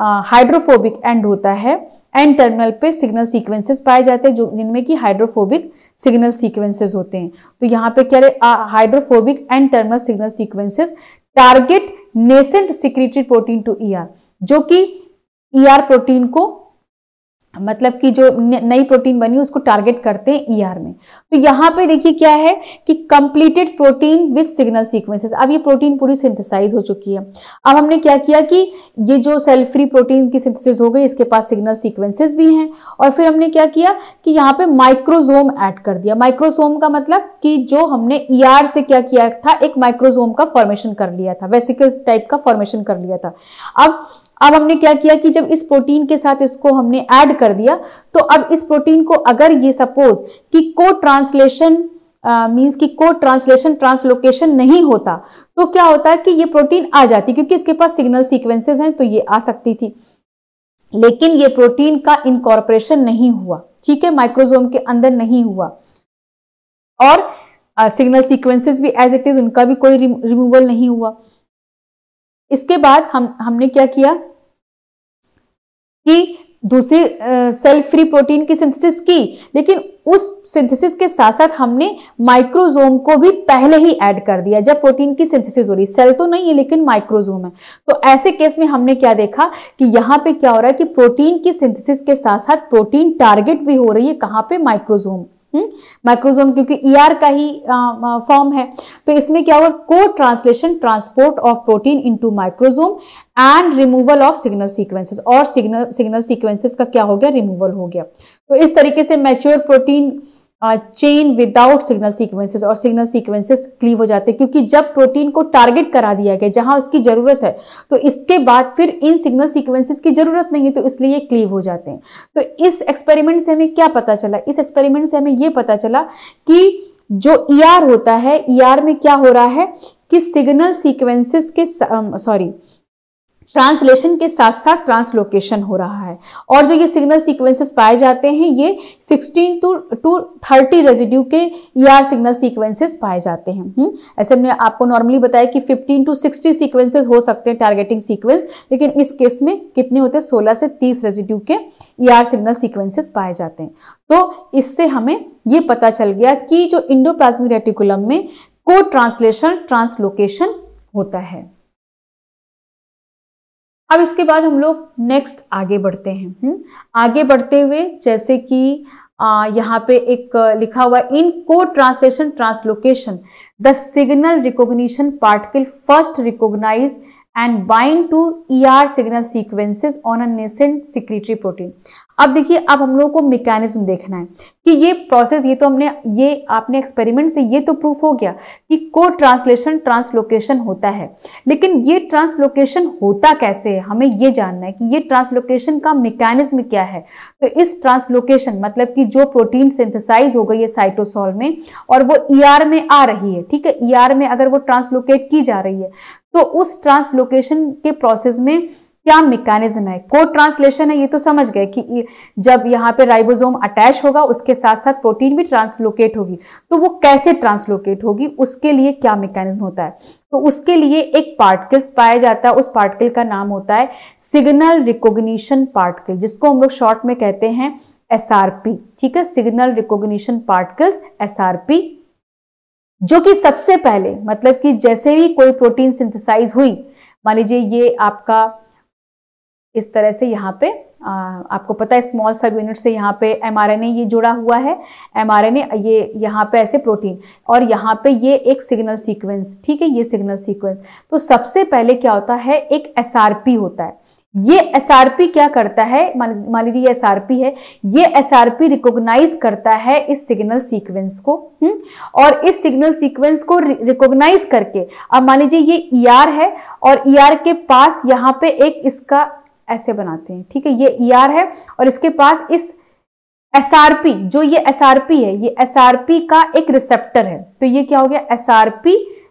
A: हाइड्रोफोबिक एंड होता है एंड टर्मिनल पे सिग्नल सीक्वेंसेस पाए जाते हैं जो जिनमें कि हाइड्रोफोबिक सिग्नल सीक्वेंसेस होते हैं तो यहाँ पे क्या hydrophobic N terminal signal sequences target nascent secretory protein to E e जो कि ई e ER प्रोटीन को मतलब कि जो नई प्रोटीन बनी उसको टारगेट करते हैं ईआर e में तो यहाँ पे देखिए क्या है कि completed protein with signal sequences अब ये प्रोटीन पूरी सिंथेसाइज हो चुकी है अब हमने क्या किया कि ये जो सेल फ्री प्रोटीन की सिंथेसिस हो गई इसके पास सिग्नल सीक्वेंसेस भी हैं और फिर हमने क्या किया कि यहाँ पे माइक्रोजोम ऐड कर दिया माइक्रोसोम का मतलब कि जो हमने ई e से क्या किया था एक माइक्रोजोम का फॉर्मेशन कर लिया था वेसिकल्स टाइप का फॉर्मेशन कर लिया था अब अब हमने क्या किया कि जब इस प्रोटीन के साथ इसको हमने ऐड कर दिया तो अब इस प्रोटीन को अगर ये सपोज कि को ट्रांसलेशन मीन्स uh, कि को ट्रांसलेशन ट्रांसलोकेशन नहीं होता तो क्या होता है कि ये प्रोटीन आ जाती क्योंकि इसके पास सिग्नल सीक्वेंसेस हैं तो ये आ सकती थी लेकिन ये प्रोटीन का इनकॉर्पोरेशन नहीं हुआ ठीक है माइक्रोजोम के अंदर नहीं हुआ और सिग्नल uh, सीक्वेंसेस भी एज इट इज उनका भी कोई रिमूवल नहीं हुआ इसके बाद हम हमने क्या किया कि दूसरी सेल फ्री प्रोटीन की सिंथेसिस की लेकिन उस सिंथेसिस के साथ साथ हमने माइक्रोजोम को भी पहले ही ऐड कर दिया जब प्रोटीन की सिंथेसिस हो रही सेल तो नहीं है लेकिन माइक्रोजोम है तो ऐसे केस में हमने क्या देखा कि यहां पे क्या हो रहा है कि प्रोटीन की सिंथेसिस के साथ साथ प्रोटीन टारगेट भी हो रही है कहां पे माइक्रोजोम माइक्रोजोम क्योंकि ई e ER का ही फॉर्म है तो इसमें क्या हुआ co translation transport of protein into microsome and removal of signal sequences और सिग्नल सिग्नल सीक्वेंसेस का क्या हो गया रिमूवल हो गया तो इस तरीके से mature protein chain without signal sequences और सिग्नल सीक्वेंसेस क्लीव हो जाते हैं क्योंकि जब प्रोटीन को टारगेट करा दिया गया जहां उसकी ज़रूरत है तो इसके बाद फिर इन सिग्नल सीक्वेंसेस की ज़रूरत नहीं है तो इसलिए ये क्लीव हो जाते हैं तो इस एक्सपेरिमेंट से हमें क्या पता चला इस एक्सपेरिमेंट से हमें ये पता चला कि जो ई e ER होता है ई e ER में क्या हो रहा है कि सिग्नल सीक्वेंसेस के सॉरी ट्रांसलेशन के साथ साथ ट्रांसलोकेशन हो रहा है और जो ये सिग्नल सीक्वेंसेस पाए जाते हैं ये 16 टू टू थर्टी रेजिड्यू के ईआर e सिग्नल सीक्वेंसेस पाए जाते हैं हुँ? हम्म, ऐसे हमने आपको नॉर्मली बताया कि 15 टू 60 सीक्वेंसेस हो सकते हैं टारगेटिंग सीक्वेंस लेकिन इस केस में कितने होते हैं सोलह से तीस रेजिड्यू के आर e सिग्नल सीक्वेंसेस पाए जाते हैं तो इससे हमें ये पता चल गया कि जो प्लाज्मिक रेटिकुलम में को ट्रांसलेशन ट्रांसलोकेशन होता है अब इसके बाद हम लोग नेक्स्ट आगे बढ़ते हैं हम्म, आगे बढ़ते हुए जैसे कि यहाँ पे एक लिखा हुआ in co translation translocation the signal recognition particle first recognise and bind to E R signal sequences on a nascent secretory protein अब देखिए अब हम लोगों को मैकेनिज्म देखना है कि ये प्रोसेस ये तो हमने ये आपने एक्सपेरिमेंट से ये तो प्रूफ हो गया कि को ट्रांसलेशन ट्रांसलोकेशन होता है लेकिन ये ट्रांसलोकेशन होता कैसे है हमें ये जानना है कि ये ट्रांसलोकेशन का मैकेनिज्म क्या है तो इस ट्रांसलोकेशन मतलब कि जो प्रोटीन सिंथेसाइज हो गई है साइटोसॉल में और वो ई e में आ रही है ठीक है ई e में अगर वो ट्रांसलोकेट की जा रही है तो उस ट्रांसलोकेशन के प्रोसेस में क्या मैकेनिज्म है कोड ट्रांसलेशन है ये तो समझ गए कि जब यहाँ पे राइबोसोम अटैच होगा उसके साथ साथ प्रोटीन भी ट्रांसलोकेट होगी तो वो कैसे ट्रांसलोकेट होगी उसके लिए क्या मैकेनिज्म होता है तो उसके लिए एक पार्टिकल्स पाया जाता है उस पार्टिकल का नाम होता है सिग्नल रिकोग्निशन पार्टिकल जिसको हम लोग शॉर्ट में कहते हैं एस ठीक है सिग्नल रिकोग्निशन पार्टिकल्स एस जो कि सबसे पहले मतलब कि जैसे ही कोई प्रोटीन सिंथेसाइज हुई मान लीजिए ये आपका इस तरह से यहाँ पे आ, आपको पता है स्मॉल सब यूनिट से यहाँ पे एम ये जुड़ा हुआ है एम ये यहाँ पे ऐसे प्रोटीन और यहाँ पे ये एक सिग्नल सीक्वेंस ठीक है ये सिग्नल सीक्वेंस तो सबसे पहले क्या होता है एक एस होता है ये एस क्या करता है मान लीजिए ये एस है ये एस रिकॉग्नाइज करता है इस सिग्नल सीक्वेंस को हुँ? हम्म, और इस सिग्नल सीक्वेंस को रिकॉग्नाइज करके अब मान लीजिए ये ई e ER है और ई e ER के पास यहाँ पे एक इसका ऐसे बनाते हैं ठीक है ये ई e ER है और इसके पास इस एस जो ये एस है ये एस का एक रिसेप्टर है तो ये क्या हो गया एस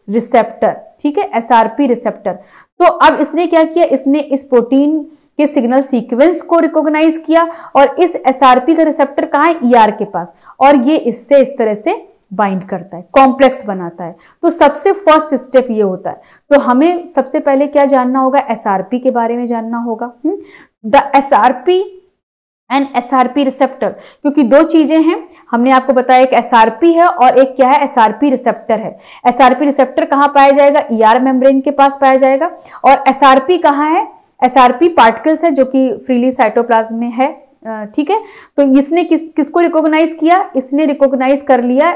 A: रिसेप्टर ठीक है एस रिसेप्टर तो अब इसने क्या किया इसने इस प्रोटीन के सिग्नल सीक्वेंस को रिकॉग्नाइज किया और इस एस का रिसेप्टर कहाँ है ई e ER के पास और ये इससे इस तरह से बाइंड करता है कॉम्प्लेक्स बनाता है तो सबसे फर्स्ट स्टेप ये होता है तो हमें सबसे पहले क्या जानना होगा एसआरपी के बारे में जानना होगा the P and S R P receptor क्योंकि दो चीज़ें हैं हमने आपको बताया एक एस आर पी है और एक क्या है एस आर पी रिसेप्टर है एस आर पी रिसेप्टर कहाँ पाया जाएगा ई आर मेम्ब्रेन के पास पाया जाएगा और एस आर पी कहाँ है एस आर पी पार्टिकल्स है जो कि फ्रीली साइटोप्लाज्म में है ठीक है तो इसने किस किसको रिकॉग्नाइज किया इसने रिकॉग्नाइज कर लिया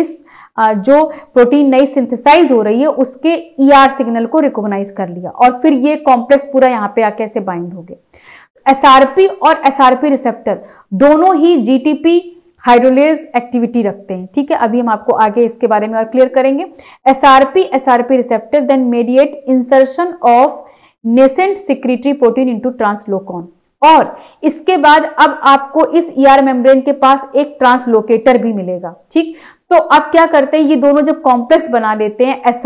A: इस जो प्रोटीन नई सिंथेसाइज हो रही है उसके ईआर e सिग्नल को रिकॉग्नाइज कर लिया और फिर ये कॉम्प्लेक्स पूरा यहाँ पे आके ऐसे बाइंड हो गया एसआरपी और एसआरपी रिसेप्टर दोनों ही जीटीपी हाइड्रोलेज एक्टिविटी रखते हैं ठीक है अभी हम आपको आगे इसके बारे में और क्लियर करेंगे SRP SRP receptor then mediate insertion of nascent secretory protein into translocon और इसके बाद अब आपको इस ईआर e मेम्ब्रेन के पास एक ट्रांसलोकेटर भी मिलेगा ठीक तो अब क्या करते हैं ये दोनों जब कॉम्प्लेक्स बना लेते हैं एस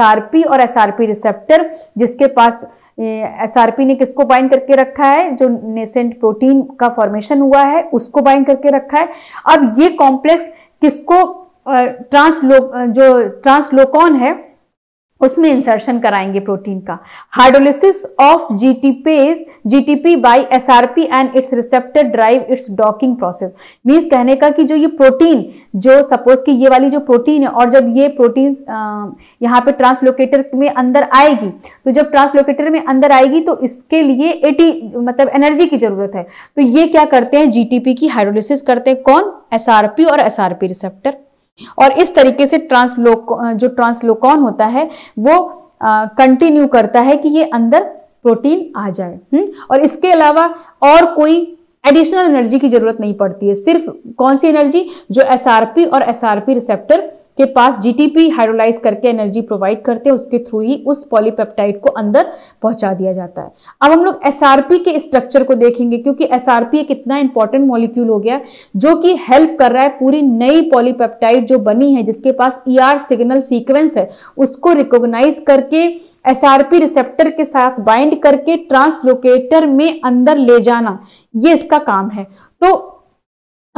A: और एस रिसेप्टर जिसके पास पी ने किसको बाइंड करके रखा है जो नेसेंट प्रोटीन का फॉर्मेशन हुआ है उसको बाइंड करके रखा है अब ये कॉम्प्लेक्स किसको ट्रांसलो जो ट्रांसलोकॉन है उसमें इंसर्शन कराएंगे प्रोटीन का hydrolysis of GTPase GTP by SRP and its receptor drive its docking process means कहने का कि जो ये प्रोटीन जो सपोज कि ये वाली जो प्रोटीन है और जब ये प्रोटीन यहाँ पे ट्रांसलोकेटर में अंदर आएगी तो जब ट्रांसलोकेटर में अंदर आएगी तो इसके लिए एटी मतलब एनर्जी की जरूरत है तो ये क्या करते हैं जीटीपी की हाइड्रोलिसिस करते हैं कौन एसआरपी और एसआरपी रिसेप्टर और इस तरीके से ट्रांसलोक जो ट्रांसलोकॉन होता है वो कंटिन्यू करता है कि ये अंदर प्रोटीन आ जाए हुँ? हम्म? और इसके अलावा और कोई एडिशनल एनर्जी की जरूरत नहीं पड़ती है सिर्फ कौन सी एनर्जी जो एसआरपी और एसआरपी रिसेप्टर के पास जीटीपी हाइड्रोलाइज करके एनर्जी प्रोवाइड करते हैं उसके थ्रू ही उस पॉलीपेप्टाइड को अंदर पहुंचा दिया जाता है अब हम लोग एसआरपी के स्ट्रक्चर को देखेंगे क्योंकि एसआरपी एक इतना इंपॉर्टेंट मॉलिक्यूल हो गया जो कि हेल्प कर रहा है पूरी नई पॉलीपेप्टाइड जो बनी है जिसके पास ईआर सिग्नल सीक्वेंस है उसको रिकोगनाइज करके पी रिसेप्टर के साथ बाइंड करके ट्रांसलोकेटर में अंदर ले जाना ये इसका काम है तो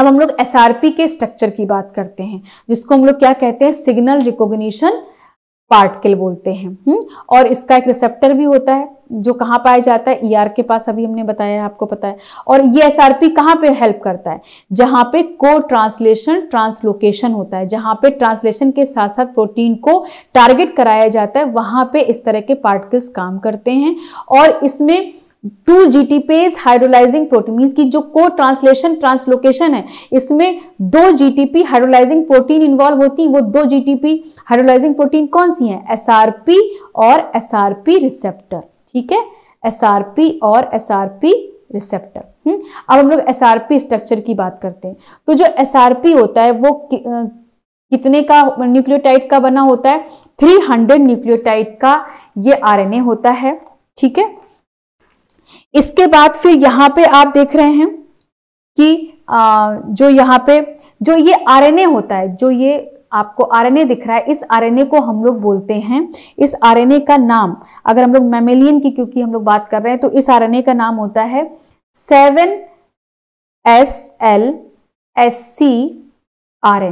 A: अब हम लोग एस के स्ट्रक्चर की बात करते हैं जिसको हम लोग क्या कहते हैं सिग्नल रिकोगशन पार्टिकल बोलते हैं हुँ? हम्म, और इसका एक रिसेप्टर भी होता है जो कहाँ पाया जाता है ईआर e ER के पास अभी हमने बताया आपको पता है और ये एस आर पी कहाँ पे हेल्प करता है जहाँ पे को ट्रांसलेशन ट्रांसलोकेशन होता है जहाँ पे ट्रांसलेशन के साथ साथ प्रोटीन को टारगेट कराया जाता है वहाँ पे इस तरह के पार्टिकल्स काम करते हैं और इसमें टू पेज हाइड्रोलाइजिंग मीन की जो को ट्रांसलेशन ट्रांसलोकेशन है इसमें दो G P hydrolysing protein involve होती है वो दो जी पी हाइड्रोलाइजिंग प्रोटीन कौन सी आर एसआरपी और एसआरपी रिसेप्टर ठीक है एस आर पी और एस आर पी रिसेप्टर अब हम लोग एसआरपी स्ट्रक्चर की बात करते हैं तो जो एस आर पी होता है वो कि, कितने का न्यूक्लियोटाइड का बना होता है थ्री हंड्रेड न्यूक्लियोटाइड का ये आर एन ए होता है ठीक है इसके बाद फिर यहाँ पे आप देख रहे हैं कि आ, जो यहाँ पे जो ये आरएनए होता है जो ये आपको आरएनए दिख रहा है इस आरएनए को हम लोग बोलते हैं इस आरएनए का नाम अगर हम लोग मेमेलियन की क्योंकि हम लोग बात कर रहे हैं तो इस आरएनए का नाम होता है seven S L S C R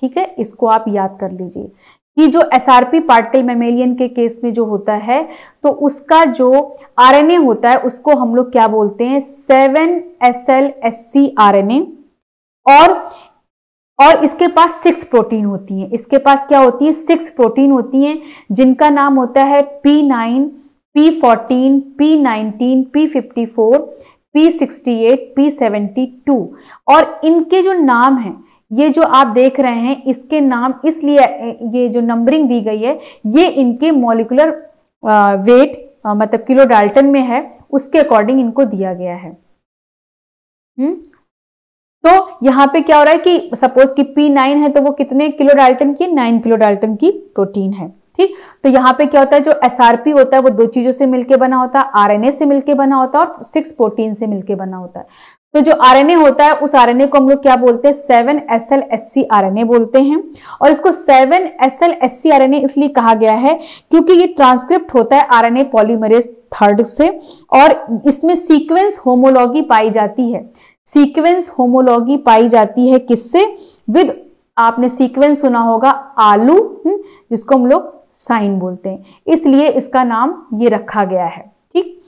A: ठीक है इसको आप याद कर लीजिए कि जो S R P particle mammalian के केस में जो होता है तो उसका जो आर एन ए होता है उसको हम लोग क्या बोलते हैं seven S L S C R N A और और इसके पास सिक्स प्रोटीन होती हैं इसके पास क्या होती है सिक्स प्रोटीन होती हैं जिनका नाम होता है P nine P fourteen P nineteen P fifty four P sixty eight P seventy two और इनके जो नाम हैं ये जो आप देख रहे हैं इसके नाम इसलिए ये जो नंबरिंग दी गई है ये इनके मोलिकुलर वेट मतलब किलो डाल्टन में है उसके अकॉर्डिंग इनको दिया गया है हुँ? हम्म? तो यहाँ पे क्या हो रहा है कि सपोज कि P9 है तो वो कितने किलो डाल्टन की नाइन किलो डाल्टन की प्रोटीन है ठीक तो यहाँ पे क्या होता है जो एस होता है वो दो चीजों से मिलके बना होता है आर से मिलके बना होता है और सिक्स प्रोटीन से मिलके बना होता है तो जो आरएनए होता है उस आरएनए को हम लोग क्या बोलते हैं seven S L S C R N A बोलते हैं और इसको seven S L S C R N A इसलिए कहा गया है क्योंकि ये ट्रांसक्रिप्ट होता है आरएनए पॉलीमरेज थर्ड से और इसमें सीक्वेंस होमोलॉगी पाई जाती है सीक्वेंस होमोलॉगी पाई जाती है किससे विद आपने सीक्वेंस सुना होगा आलू हम्म, जिसको हम लोग साइन बोलते हैं इसलिए इसका नाम ये रखा गया है ठीक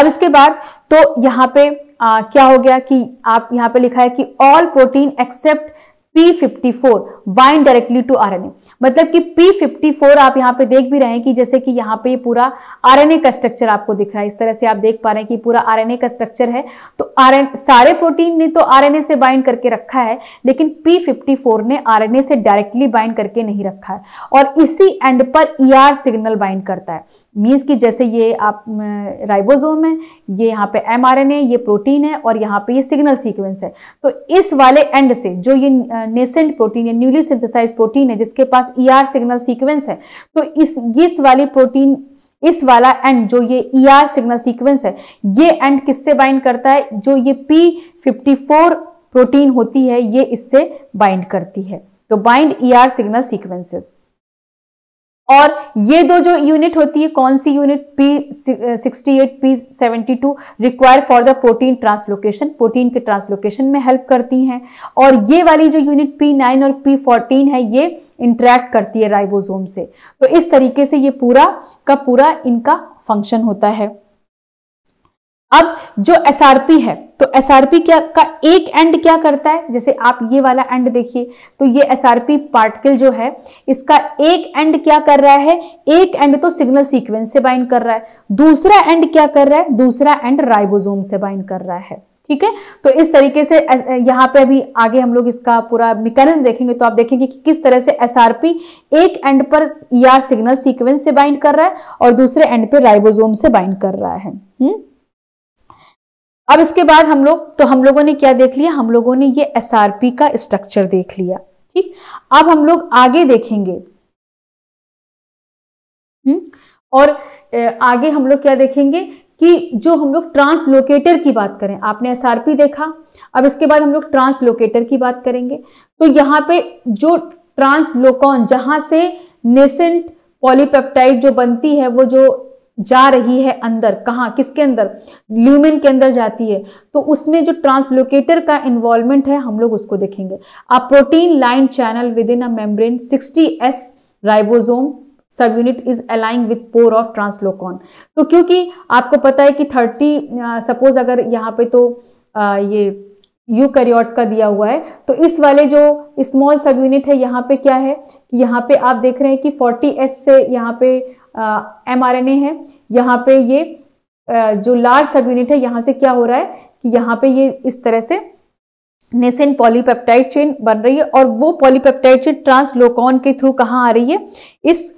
A: अब इसके बाद तो यहाँ पे आ, क्या हो गया कि आप यहाँ पे लिखा है कि all protein except P54 bind directly to R मतलब कि P54 आप यहाँ पे देख भी रहे हैं कि जैसे कि यहाँ पे ये पूरा आर का स्ट्रक्चर आपको दिख रहा है इस तरह से आप देख पा रहे हैं कि पूरा आर का स्ट्रक्चर है तो आर सारे प्रोटीन ने तो आर से बाइंड करके रखा है लेकिन P54 ने आर से डायरेक्टली बाइंड करके नहीं रखा है और इसी एंड पर ई ER सिग्नल बाइंड करता है मीन्स कि जैसे ये आप राइबोसोम है ये यहाँ पे एमआरएनए ये प्रोटीन है और यहाँ पे ये सिग्नल सीक्वेंस है तो इस वाले एंड से जो ये नेसेंट प्रोटीन या न्यूली सिंथेसाइज प्रोटीन है जिसके पास ईआर सिग्नल सीक्वेंस है तो इस इस वाली प्रोटीन इस वाला एंड जो ये ई आर सिग्नल सीक्वेंस है ये एंड किससे बाइंड करता है जो ये पी फिफ्टी फोर प्रोटीन होती है ये इससे बाइंड करती है तो bind E R signal sequences और ये दो जो यूनिट होती है कौन सी unit P sixty eight P seventy two require for the protein translocation protein के ट्रांसलोकेशन में हेल्प करती हैं और ये वाली जो यूनिट पी नाइन और पी फोर्टीन है ये इंट्रैक्ट करती है राइबोसोम से तो इस तरीके से ये पूरा का पूरा इनका फंक्शन होता है अब जो एस है तो एस क्या का एक एंड क्या करता है जैसे आप ये वाला एंड देखिए तो ये एस पार्टिकल जो है इसका एक एंड क्या कर रहा है एक एंड तो सिग्नल सीक्वेंस से बाइंड कर रहा है दूसरा एंड क्या कर रहा है दूसरा एंड राइबोसोम से बाइंड कर रहा है ठीक है तो इस तरीके से यहाँ पे अभी आगे हम लोग इसका पूरा मिकनिज्म देखेंगे तो आप देखेंगे कि किस तरह से एस एक एंड पर या सिग्नल सीक्वेंस से बाइंड कर रहा है और दूसरे एंड पे राइबोसोम से बाइंड कर रहा है हुँ? हम्म? अब इसके बाद हम लोग तो हम लोगों ने क्या देख लिया हम लोगों ने ये एस का स्ट्रक्चर देख लिया ठीक अब हम लोग आगे देखेंगे हम्म? और आगे हम लोग क्या देखेंगे कि जो हम लोग ट्रांसलोकेटर की बात करें आपने एस देखा अब इसके बाद हम लोग ट्रांसलोकेटर की बात करेंगे तो यहाँ पे जो ट्रांसलोकॉन जहां से नेसेंट पॉलीपेप्टाइड जो बनती है वो जो जा रही है अंदर कहाँ किसके अंदर ल्यूमेन के अंदर जाती है तो उसमें जो ट्रांसलोकेटर का इन्वॉल्वमेंट है हम लोग उसको देखेंगे a protein line channel within a membrane 60s ribosome subunit is aligning with pore of translocon तो क्योंकि आपको पता है कि थर्टी सपोज अगर यहाँ पे तो आ, ये यूकैरियोट का दिया हुआ है तो इस वाले जो स्मॉल सब यूनिट है यहाँ पे क्या है कि यहाँ पे आप देख रहे हैं कि 40s से यहाँ पे एम आर है यहाँ पे ये जो लार्ज सब यूनिट है यहाँ से क्या हो रहा है कि यहाँ पे ये इस तरह से नेसेंट पॉलीपेप्टाइड चेन बन रही है और वो पॉलीपेप्टाइड चेन ट्रांसलोकॉन के थ्रू कहाँ आ रही है इस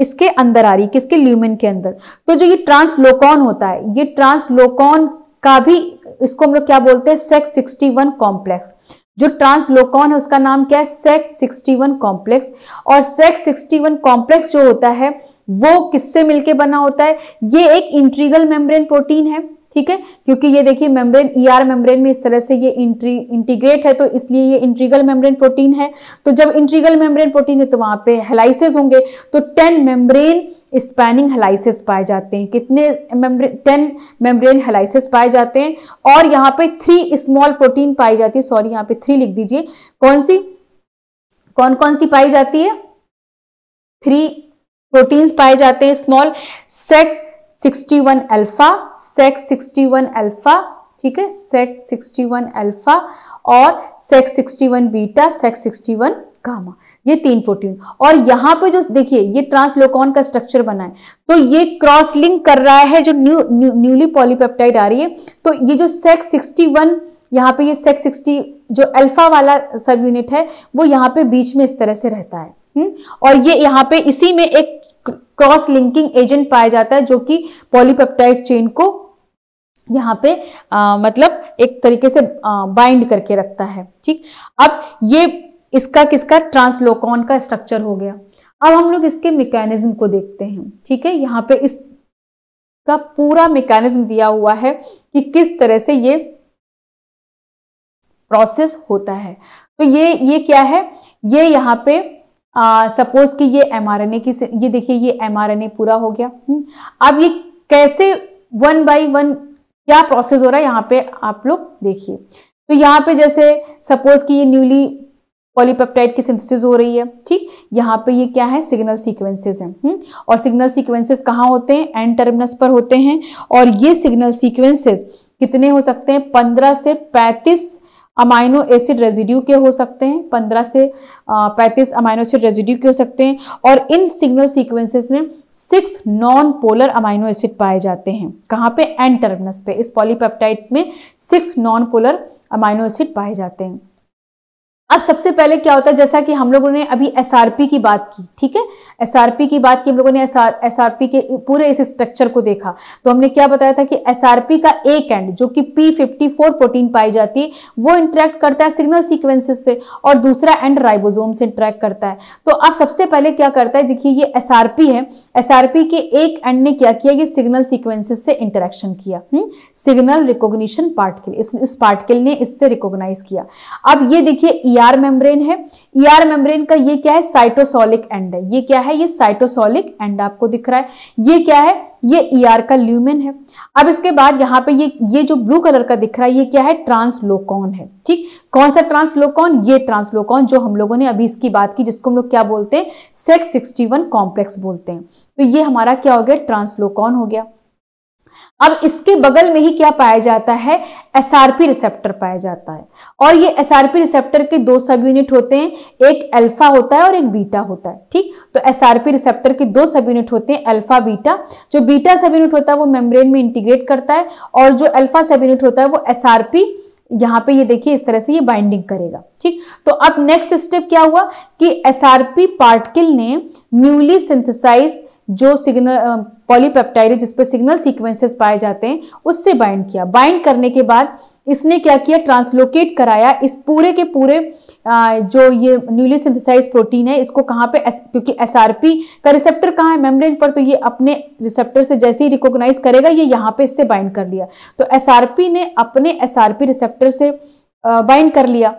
A: इसके अंदर आ रही है किसके ल्यूमेन के अंदर तो जो ये ट्रांसलोकॉन होता है ये ट्रांसलोकॉन का भी इसको हम लोग क्या बोलते हैं सेक्स सिक्सटी कॉम्प्लेक्स जो ट्रांसलोकॉन है उसका नाम क्या है सेक्स सिक्सटी वन कॉम्प्लेक्स और सेक्स सिक्सटी वन कॉम्प्लेक्स जो होता है वो किससे मिलके बना होता है ये एक इंट्रीगल मेम्ब्रेन प्रोटीन है ठीक है क्योंकि ये देखिए मेम्ब्रेन ईआर मेम्ब्रेन में इस तरह से ये इंट्री इंटीग्रेट है तो इसलिए ये इंट्रीगल मेम्ब्रेन प्रोटीन है तो जब इंट्रीगल मेम्ब्रेन प्रोटीन है तो वहां पे हेलाइसिस होंगे तो टेन मेम्ब्रेन स्पैनिंग हेलाइसिस पाए जाते हैं कितने टेन मेम्ब्रेन हेलाइसिस पाए जाते हैं और यहाँ पे थ्री स्मॉल प्रोटीन पाई जाती है सॉरी यहाँ पे थ्री लिख दीजिए कौन सी कौन कौन सी पाई जाती है थ्री प्रोटीन्स पाए जाते हैं small Sec sixty one alpha Sec sixty one alpha ठीक है सेक सिक्सटी वन अल्फा और Sec sixty one beta Sec sixty one gamma ये तीन प्रोटीन और यहां पे जो देखिए ये ट्रांसलोकॉन का स्ट्रक्चर बना है तो ये क्रॉस लिंक कर रहा है जो न्यू न्यूली पॉलीपेप्टाइड आ रही है तो ये जो सेक सिक्सटी वन यहाँ पे ये सेक्स सिक्सटी जो अल्फा वाला सब यूनिट है वो यहाँ पे बीच में इस तरह से रहता है हुँ? हम्म? और ये यहाँ पे इसी में एक क्रॉस लिंकिंग एजेंट पाया जाता है जो कि पॉलीपेप्टाइड चेन को यहाँ पे आ, मतलब एक तरीके से बाइंड करके रखता है ठीक अब ये इसका किसका ट्रांसलोकॉन का स्ट्रक्चर हो गया अब हम लोग इसके मैकेनिज्म को देखते हैं ठीक है यहाँ पे इस का पूरा मैकेनिज्म दिया हुआ है कि किस तरह से ये प्रोसेस होता है तो ये ये क्या है ये यहाँ पे सपोज कि ये एम आर एन ए की ये देखिए ये एम आर एन ए पूरा हो गया हम्म। अब ये कैसे वन बाई वन क्या प्रोसेस हो रहा है यहाँ पे आप लोग देखिए तो यहाँ पे जैसे सपोज कि ये न्यूली पॉलीपेप्टाइड की सिंथेसिस हो रही है ठीक यहाँ पे ये क्या है सिग्नल सीक्वेंसेस हैं हम्म। और सिग्नल सीक्वेंसेस कहाँ होते हैं एंड टर्मिनस पर होते हैं और ये सिग्नल सीक्वेंसेस कितने हो सकते हैं पंद्रह से पैंतीस अमाइनो एसिड रेजिड्यू के हो सकते हैं 15 से पैंतीस अमाइनो एसिड रेजिड्यू के हो सकते हैं और इन सिग्नल सीक्वेंसेस में six non polar amino acid पाए जाते हैं कहाँ पे एंड टर्मिनस पे इस पॉलीपेप्टाइड में six non polar amino acid पाए जाते हैं अब सबसे पहले क्या होता है जैसा कि हम लोगों ने अभी एस की बात की ठीक है एस की बात की हम लोगों ने एस आर के पूरे इस स्ट्रक्चर को देखा तो हमने क्या बताया था कि एस का एक एंड जो कि पी प्रोटीन पाई जाती है वो इंट्रैक्ट करता है सिग्नल सीक्वेंसेस से और दूसरा एंड राइबोजोम से इंट्रैक्ट करता है तो अब सबसे पहले क्या करता है देखिए ये एस है एस के एक एंड ने क्या किया ये सिग्नल सीक्वेंसेस से इंटरेक्शन किया सिग्नल रिकोगशन पार्टिकल इस, पार्टिकल ने इससे रिकोगनाइज किया अब ये देखिए e ईआर मेम्ब्रेन है ईआर e मेम्ब्रेन का ये क्या है साइटोसोलिक एंड है ये क्या है ये साइटोसोलिक एंड आपको दिख रहा है ये क्या है ये ईआर e का ल्यूमेन है अब इसके बाद यहाँ पे ये ये जो ब्लू कलर का दिख रहा है ये क्या है ट्रांसलोकॉन है ठीक कौन सा ट्रांसलोकॉन ये ट्रांसलोकॉन जो हम लोगों ने अभी इसकी बात की जिसको हम लोग क्या बोलते हैं सेक्स सिक्सटी वन कॉम्प्लेक्स बोलते हैं तो ये हमारा क्या हो गया ट्रांसलोकॉन हो गया अब इसके बगल में ही क्या पाया जाता है एसआरपी रिसेप्टर पाया जाता है और ये एसआरपी रिसेप्टर के दो सब यूनिट होते हैं एक अल्फा होता है और एक बीटा होता है ठीक तो एसआरपी रिसेप्टर के दो सब यूनिट होते हैं अल्फा बीटा जो बीटा सब यूनिट होता है वो मेम्ब्रेन में इंटीग्रेट करता है और जो अल्फा सब यूनिट होता है वो एसआरपी यहाँ पे ये देखिए इस तरह से ये बाइंडिंग करेगा ठीक तो अब नेक्स्ट स्टेप क्या हुआ कि एसआरपी पार्टिकल ने न्यूली सिंथेसाइज जो सिग्नल पॉलीपेप्टाइड पर सिग्नल सीक्वेंसेस पाए जाते हैं उससे बाइंड किया बाइंड करने के बाद इसने क्या किया ट्रांसलोकेट कराया इस पूरे के पूरे आ, जो ये न्यूली सिंथेसाइज प्रोटीन है इसको कहाँ पे एस, क्योंकि एस का रिसेप्टर कहाँ है मेम्ब्रेन पर तो ये अपने रिसेप्टर से जैसे ही रिकोगनाइज करेगा ये यहाँ पे इससे बाइंड कर लिया तो एस ने अपने एस रिसेप्टर से बाइंड कर लिया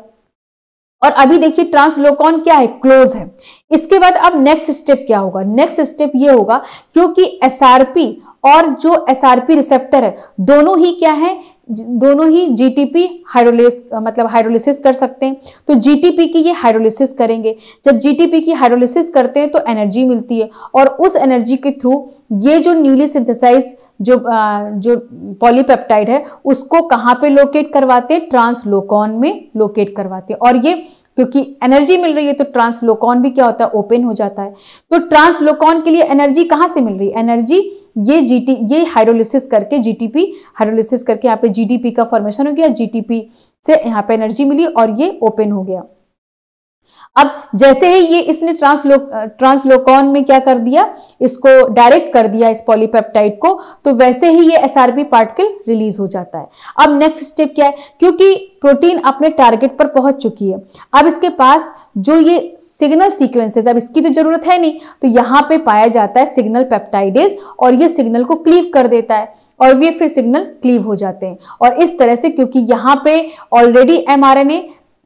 A: और अभी देखिए ट्रांसलोकॉन क्या है क्लोज है इसके बाद अब नेक्स्ट स्टेप क्या होगा नेक्स्ट स्टेप ये होगा क्योंकि एसआरपी और जो एसआरपी रिसेप्टर है दोनों ही क्या है दोनों ही जीटीपी हाइड्रोलिस मतलब हाइड्रोलिसिस कर सकते हैं तो जीटीपी की ये हाइड्रोलिसिस करेंगे जब जीटीपी की हाइड्रोलिसिस करते हैं तो एनर्जी मिलती है और उस एनर्जी के थ्रू ये जो न्यूली सिंथेसाइज जो जो पॉलीपेप्टाइड है उसको कहाँ पे लोकेट करवाते हैं ट्रांसलोकॉन में लोकेट करवाते हैं और ये क्योंकि एनर्जी मिल रही है तो ट्रांसलोकॉन भी क्या होता है ओपन हो जाता है तो ट्रांसलोकॉन के लिए एनर्जी कहाँ से मिल रही है एनर्जी ये जीटी ये हाइड्रोलिसिस करके जीटीपी हाइड्रोलिसिस करके यहाँ पे जीडीपी का फॉर्मेशन हो गया जीटीपी से यहाँ पे एनर्जी मिली और ये ओपन हो गया अब जैसे ही ये इसने ट्रांसलो ट्रांसलोकॉन में क्या कर दिया इसको डायरेक्ट कर दिया इस पॉलीपेप्टाइड को तो वैसे ही ये एसआरबी पार्टिकल रिलीज हो जाता है अब नेक्स्ट स्टेप क्या है क्योंकि प्रोटीन अपने टारगेट पर पहुंच चुकी है अब इसके पास जो ये सिग्नल सीक्वेंसेस अब इसकी तो जरूरत है नहीं तो यहाँ पे पाया जाता है सिग्नल पेप्टाइडेज और ये सिग्नल को क्लीव कर देता है और ये फिर सिग्नल क्लीव हो जाते हैं और इस तरह से क्योंकि यहाँ पे ऑलरेडी एम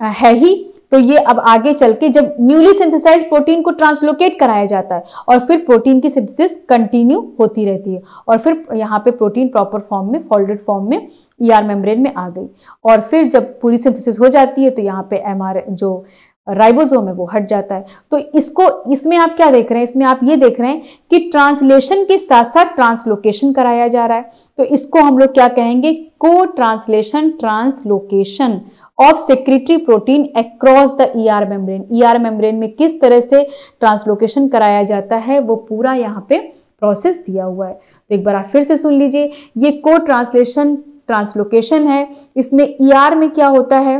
A: है ही तो ये अब आगे चल के जब न्यूली सिंथेसाइज प्रोटीन को ट्रांसलोकेट कराया जाता है और फिर प्रोटीन की सिंथेसिस कंटिन्यू होती रहती है और फिर यहाँ पे प्रोटीन प्रॉपर फॉर्म में फोल्डेड फॉर्म में ई ER मेम्ब्रेन में आ गई और फिर जब पूरी सिंथेसिस हो जाती है तो यहाँ पे एम जो राइबोसोम है वो हट जाता है तो इसको इसमें आप क्या देख रहे हैं इसमें आप ये देख रहे हैं कि ट्रांसलेशन के साथ साथ ट्रांसलोकेशन कराया जा रहा है तो इसको हम लोग क्या कहेंगे co translation translocation of secretory protein across the ER membrane ER membrane में किस तरह से ट्रांसलोकेशन कराया जाता है वो पूरा यहाँ पे प्रोसेस दिया हुआ है तो एक बार आप फिर से सुन लीजिए ये को ट्रांसलेशन ट्रांसलोकेशन है इसमें ईआर e में क्या होता है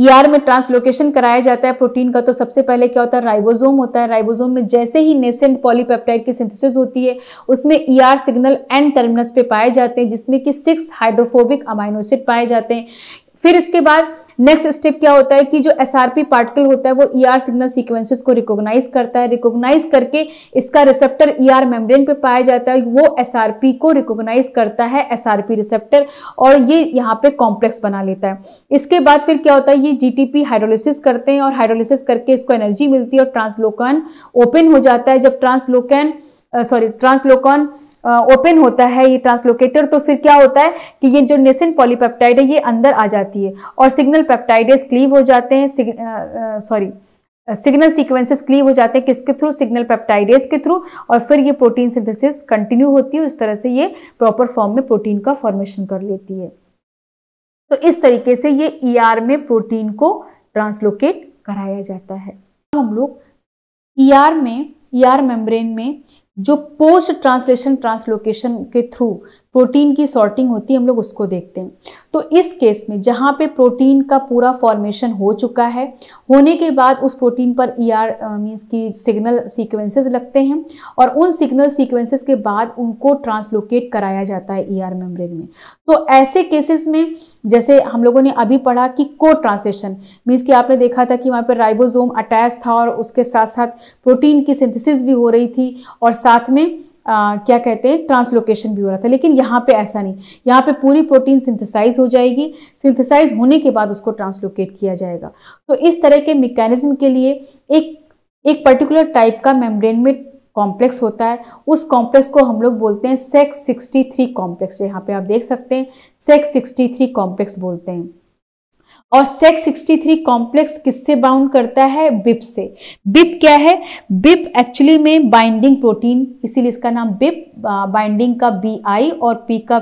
A: ईआर e में ट्रांसलोकेशन कराया जाता है प्रोटीन का तो सबसे पहले क्या होता है राइबोसोम होता है राइबोसोम में जैसे ही नेसेंट पॉलीपेप्टाइड की सिंथेसिस होती है उसमें ईआर सिग्नल एंड टर्मिनस पे पाए जाते हैं जिसमें कि सिक्स हाइड्रोफोबिक अमाइनोसिड पाए जाते हैं फिर इसके बाद नेक्स्ट स्टेप क्या होता है कि जो एस पार्टिकल होता है वो ई ER सिग्नल सीक्वेंसेस को रिकॉग्नाइज करता है रिकॉग्नाइज करके इसका रिसेप्टर ई ER मेम्ब्रेन पे पाया जाता है वो एस को रिकॉग्नाइज करता है एस रिसेप्टर और ये यहाँ पे कॉम्प्लेक्स बना लेता है इसके बाद फिर क्या होता है ये जी हाइड्रोलिसिस करते हैं और हाइड्रोलिसिस करके इसको एनर्जी मिलती है और ट्रांसलोकन ओपन हो जाता है जब ट्रांसलोकन सॉरी ट्रांसलोकॉन ओपन होता है ये ट्रांसलोकेटर तो फिर क्या होता है कि ये जो नेसेंट पॉलीपेप्टाइड है ये अंदर आ जाती है और सिग्नल पेप्टाइडेस क्लीव हो जाते हैं सॉरी सिग्नल सीक्वेंसेस क्लीव हो जाते हैं किसके थ्रू सिग्नल पेप्टाइडेस के थ्रू और फिर ये प्रोटीन सिंथेसिस कंटिन्यू होती है उस तरह से ये प्रॉपर फॉर्म में प्रोटीन का फॉर्मेशन कर लेती है तो इस तरीके से ये ई e ER में प्रोटीन को ट्रांसलोकेट कराया जाता है हम लोग ई e ER में ई ER मेम्ब्रेन में जो पोस्ट ट्रांसलेशन ट्रांसलोकेशन के थ्रू प्रोटीन की सॉर्टिंग होती है हम लोग उसको देखते हैं तो इस केस में जहाँ पे प्रोटीन का पूरा फॉर्मेशन हो चुका है होने के बाद उस प्रोटीन पर ई आर मीन्स की सिग्नल सीक्वेंसेस लगते हैं और उन सिग्नल सीक्वेंसेस के बाद उनको ट्रांसलोकेट कराया जाता है ई आर मेम्ब्रेन में तो ऐसे केसेस में जैसे हम लोगों ने अभी पढ़ा कि को ट्रांसलेशन मीन्स कि आपने देखा था कि वहाँ पर राइबोजोम अटैच था और उसके साथ साथ प्रोटीन की सिंथिस भी हो रही थी और साथ में आ, क्या कहते हैं ट्रांसलोकेशन भी हो रहा था लेकिन यहाँ पे ऐसा नहीं यहाँ पे पूरी प्रोटीन सिंथेसाइज हो जाएगी सिंथेसाइज होने के बाद उसको ट्रांसलोकेट किया जाएगा तो इस तरह के मेकेनिज़्म के लिए एक एक पर्टिकुलर टाइप का मेम्ब्रेन में कॉम्प्लेक्स होता है उस कॉम्प्लेक्स को हम लोग बोलते हैं सेक्स सिक्सटी कॉम्प्लेक्स यहाँ पर आप देख सकते हैं सेक्स सिक्सटी कॉम्प्लेक्स बोलते हैं और सेक्स 63 कॉम्प्लेक्स किससे बाउंड करता है बिप से बिप क्या है बिप एक्चुअली में बाइंडिंग प्रोटीन इसीलिए इसका नाम बिप बाइंडिंग का बी आई और पी का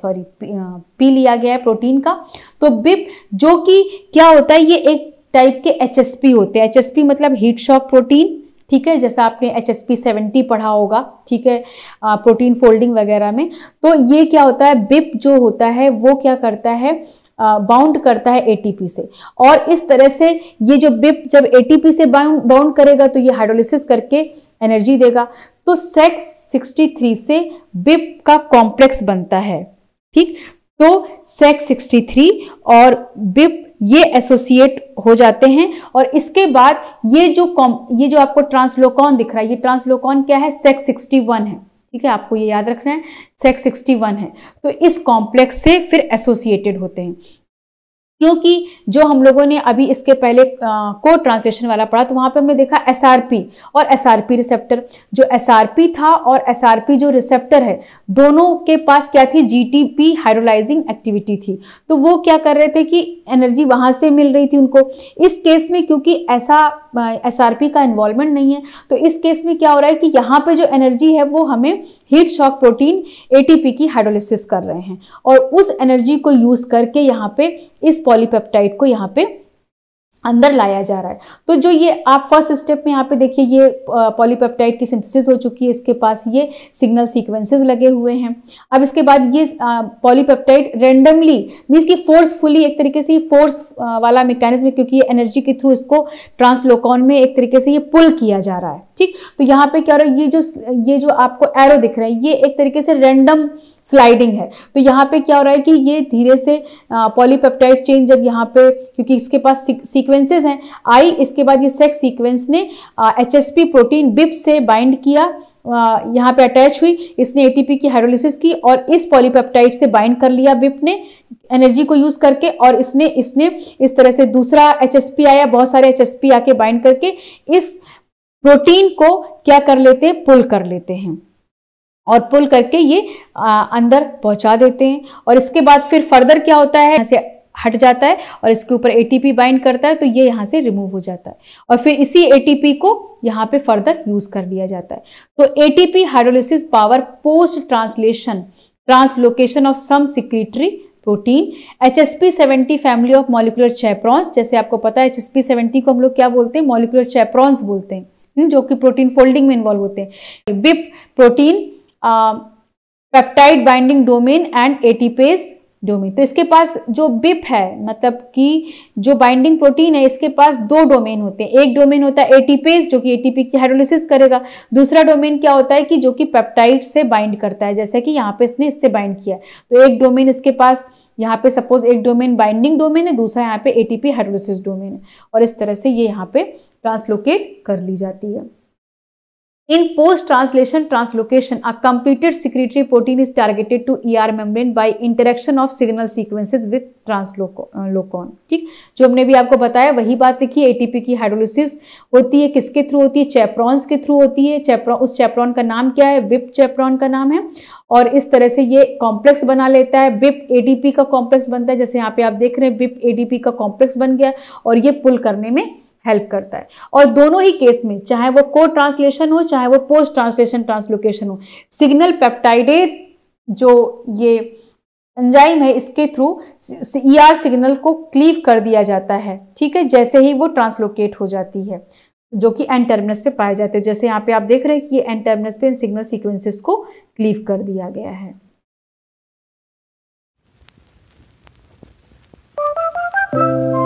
A: सॉरी पी, पी लिया गया है प्रोटीन का तो बिप जो कि क्या होता है ये एक टाइप के एच होते हैं एच मतलब हीट शॉक प्रोटीन ठीक है जैसा आपने एच एस पी सेवेंटी पढ़ा होगा ठीक है आ, प्रोटीन फोल्डिंग वगैरह में तो ये क्या होता है बिप जो होता है वो क्या करता है बाउंड करता है एटीपी से और इस तरह से ये जो बिप जब एटीपी से बाउंड बाउंड करेगा तो ये हाइड्रोलिसिस करके एनर्जी देगा तो सेक्स 63 से बिप का कॉम्प्लेक्स बनता है ठीक तो सेक्स 63 और बिप ये एसोसिएट हो जाते हैं और इसके बाद ये जो कॉम ये जो आपको ट्रांसलोकॉन दिख रहा है ये ट्रांसलोकॉन क्या है सेक्स 61 है ठीक है आपको ये याद रखना है सेक्स 61 है तो इस कॉम्प्लेक्स से फिर एसोसिएटेड होते हैं क्योंकि जो हम लोगों ने अभी इसके पहले को ट्रांसलेशन वाला पढ़ा तो वहाँ पे हमने देखा एस और एस रिसेप्टर जो एस था और एस जो रिसेप्टर है दोनों के पास क्या थी जी टी हाइड्रोलाइजिंग एक्टिविटी थी तो वो क्या कर रहे थे कि एनर्जी वहाँ से मिल रही थी उनको इस केस में क्योंकि ऐसा एस का इन्वॉल्वमेंट नहीं है तो इस केस में क्या हो रहा है कि यहाँ पर जो एनर्जी है वो हमें हीट शॉक प्रोटीन ए की हाइड्रोलिसिस कर रहे हैं और उस एनर्जी को यूज़ करके यहाँ पे इस पॉलीपेप्टाइड को यहाँ पे अंदर लाया जा रहा है तो जो ये आप फर्स्ट स्टेप में यहाँ पे देखिए ये पॉलीपेप्टाइड की सिंथेसिस हो चुकी है इसके पास ये सिग्नल सीक्वेंसेस लगे हुए हैं अब इसके बाद ये पॉलीपेप्टाइड रेंडमली मीन्स की फोर्सफुली एक तरीके से फोर्स वाला मैकेनिज्म क्योंकि ये एनर्जी के थ्रू इसको ट्रांसलोकॉन में एक तरीके से ये पुल किया जा रहा है ठीक तो यहाँ पे क्या हो रहा है ये जो ये जो आपको एरो दिख रहा है ये एक तरीके से रेंडम स्लाइडिंग है तो यहाँ पे क्या हो रहा है कि ये धीरे से पॉलीपेप्टाइड चेन जब यहाँ पे क्योंकि इसके पास सीक्वेंसेस हैं आई इसके बाद ये सेक्स सीक्वेंस ने एच प्रोटीन बिप से बाइंड किया यहाँ पे अटैच हुई इसने एटीपी की हाइड्रोलिसिस की और इस पॉलीपेप्टाइड से बाइंड कर लिया बिप ने एनर्जी को यूज़ करके और इसने इसने इस तरह से दूसरा एच आया बहुत सारे एच आके बाइंड करके इस प्रोटीन को क्या कर लेते हैं पुल कर लेते हैं और पुल करके ये अंदर पहुंचा देते हैं और इसके बाद फिर फर्दर क्या होता है यहाँ से हट जाता है और इसके ऊपर एटीपी बाइंड करता है तो ये यहाँ से रिमूव हो जाता है और फिर इसी एटीपी को यहाँ पे फर्दर यूज़ कर लिया जाता है तो ATP hydrolysis power post translation translocation of some secretory protein H S P seventy family of molecular chaperones जैसे आपको पता है एच एस पी सेवेंटी को हम लोग क्या बोलते हैं मॉलिकुलर चैप्रॉन्स बोलते हैं जो कि प्रोटीन फोल्डिंग में इन्वॉल्व होते हैं BiP protein peptide binding domain and ATPase domain तो इसके पास जो बिप है मतलब कि जो बाइंडिंग प्रोटीन है इसके पास दो डोमेन होते हैं एक डोमेन होता है एटीपेज जो कि एटीपी की हाइड्रोलिसिस करेगा दूसरा डोमेन क्या होता है कि जो कि पेप्टाइड से बाइंड करता है जैसे कि यहाँ पे इसने इससे बाइंड किया तो एक डोमेन इसके पास यहाँ पे सपोज एक डोमेन बाइंडिंग डोमेन है दूसरा यहाँ पे एटीपी हाइड्रोलिसिस डोमेन है और इस तरह से ये यहाँ पे ट्रांसलोकेट कर ली जाती है In post-translation translocation, a completed secretory protein is targeted to ER membrane by interaction of signal sequences with translocon. Uh, ठीक जो हमने भी आपको बताया वही बात लिखी एटीपी की हाइड्रोलिसिस होती है किसके थ्रू होती है चैप्रॉन्स के थ्रू होती है चैप्रॉन उस चैप्रॉन का नाम क्या है विप चैप्रॉन का नाम है और इस तरह से ये कॉम्प्लेक्स बना लेता है विप एटीपी का कॉम्प्लेक्स बनता है जैसे यहाँ पे आप देख रहे हैं विप एटीपी का कॉम्प्लेक्स बन गया और ये पुल करने में हेल्प करता है और दोनों ही केस में चाहे वो को ट्रांसलेशन हो चाहे वो पोस्ट ट्रांसलेशन ट्रांसलोकेशन हो सिग्नल पेप्टाइडेज जो ये एंजाइम है इसके थ्रू ई आर सिग्नल को क्लीव कर दिया जाता है ठीक है जैसे ही वो ट्रांसलोकेट हो जाती है जो कि एन टर्मिनस पे पाए जाते हैं जैसे यहाँ पे आप देख रहे हैं कि ये एन टर्मिनस पे इन सिग्नल सीक्वेंसेस को क्लीव कर दिया गया है Thank you.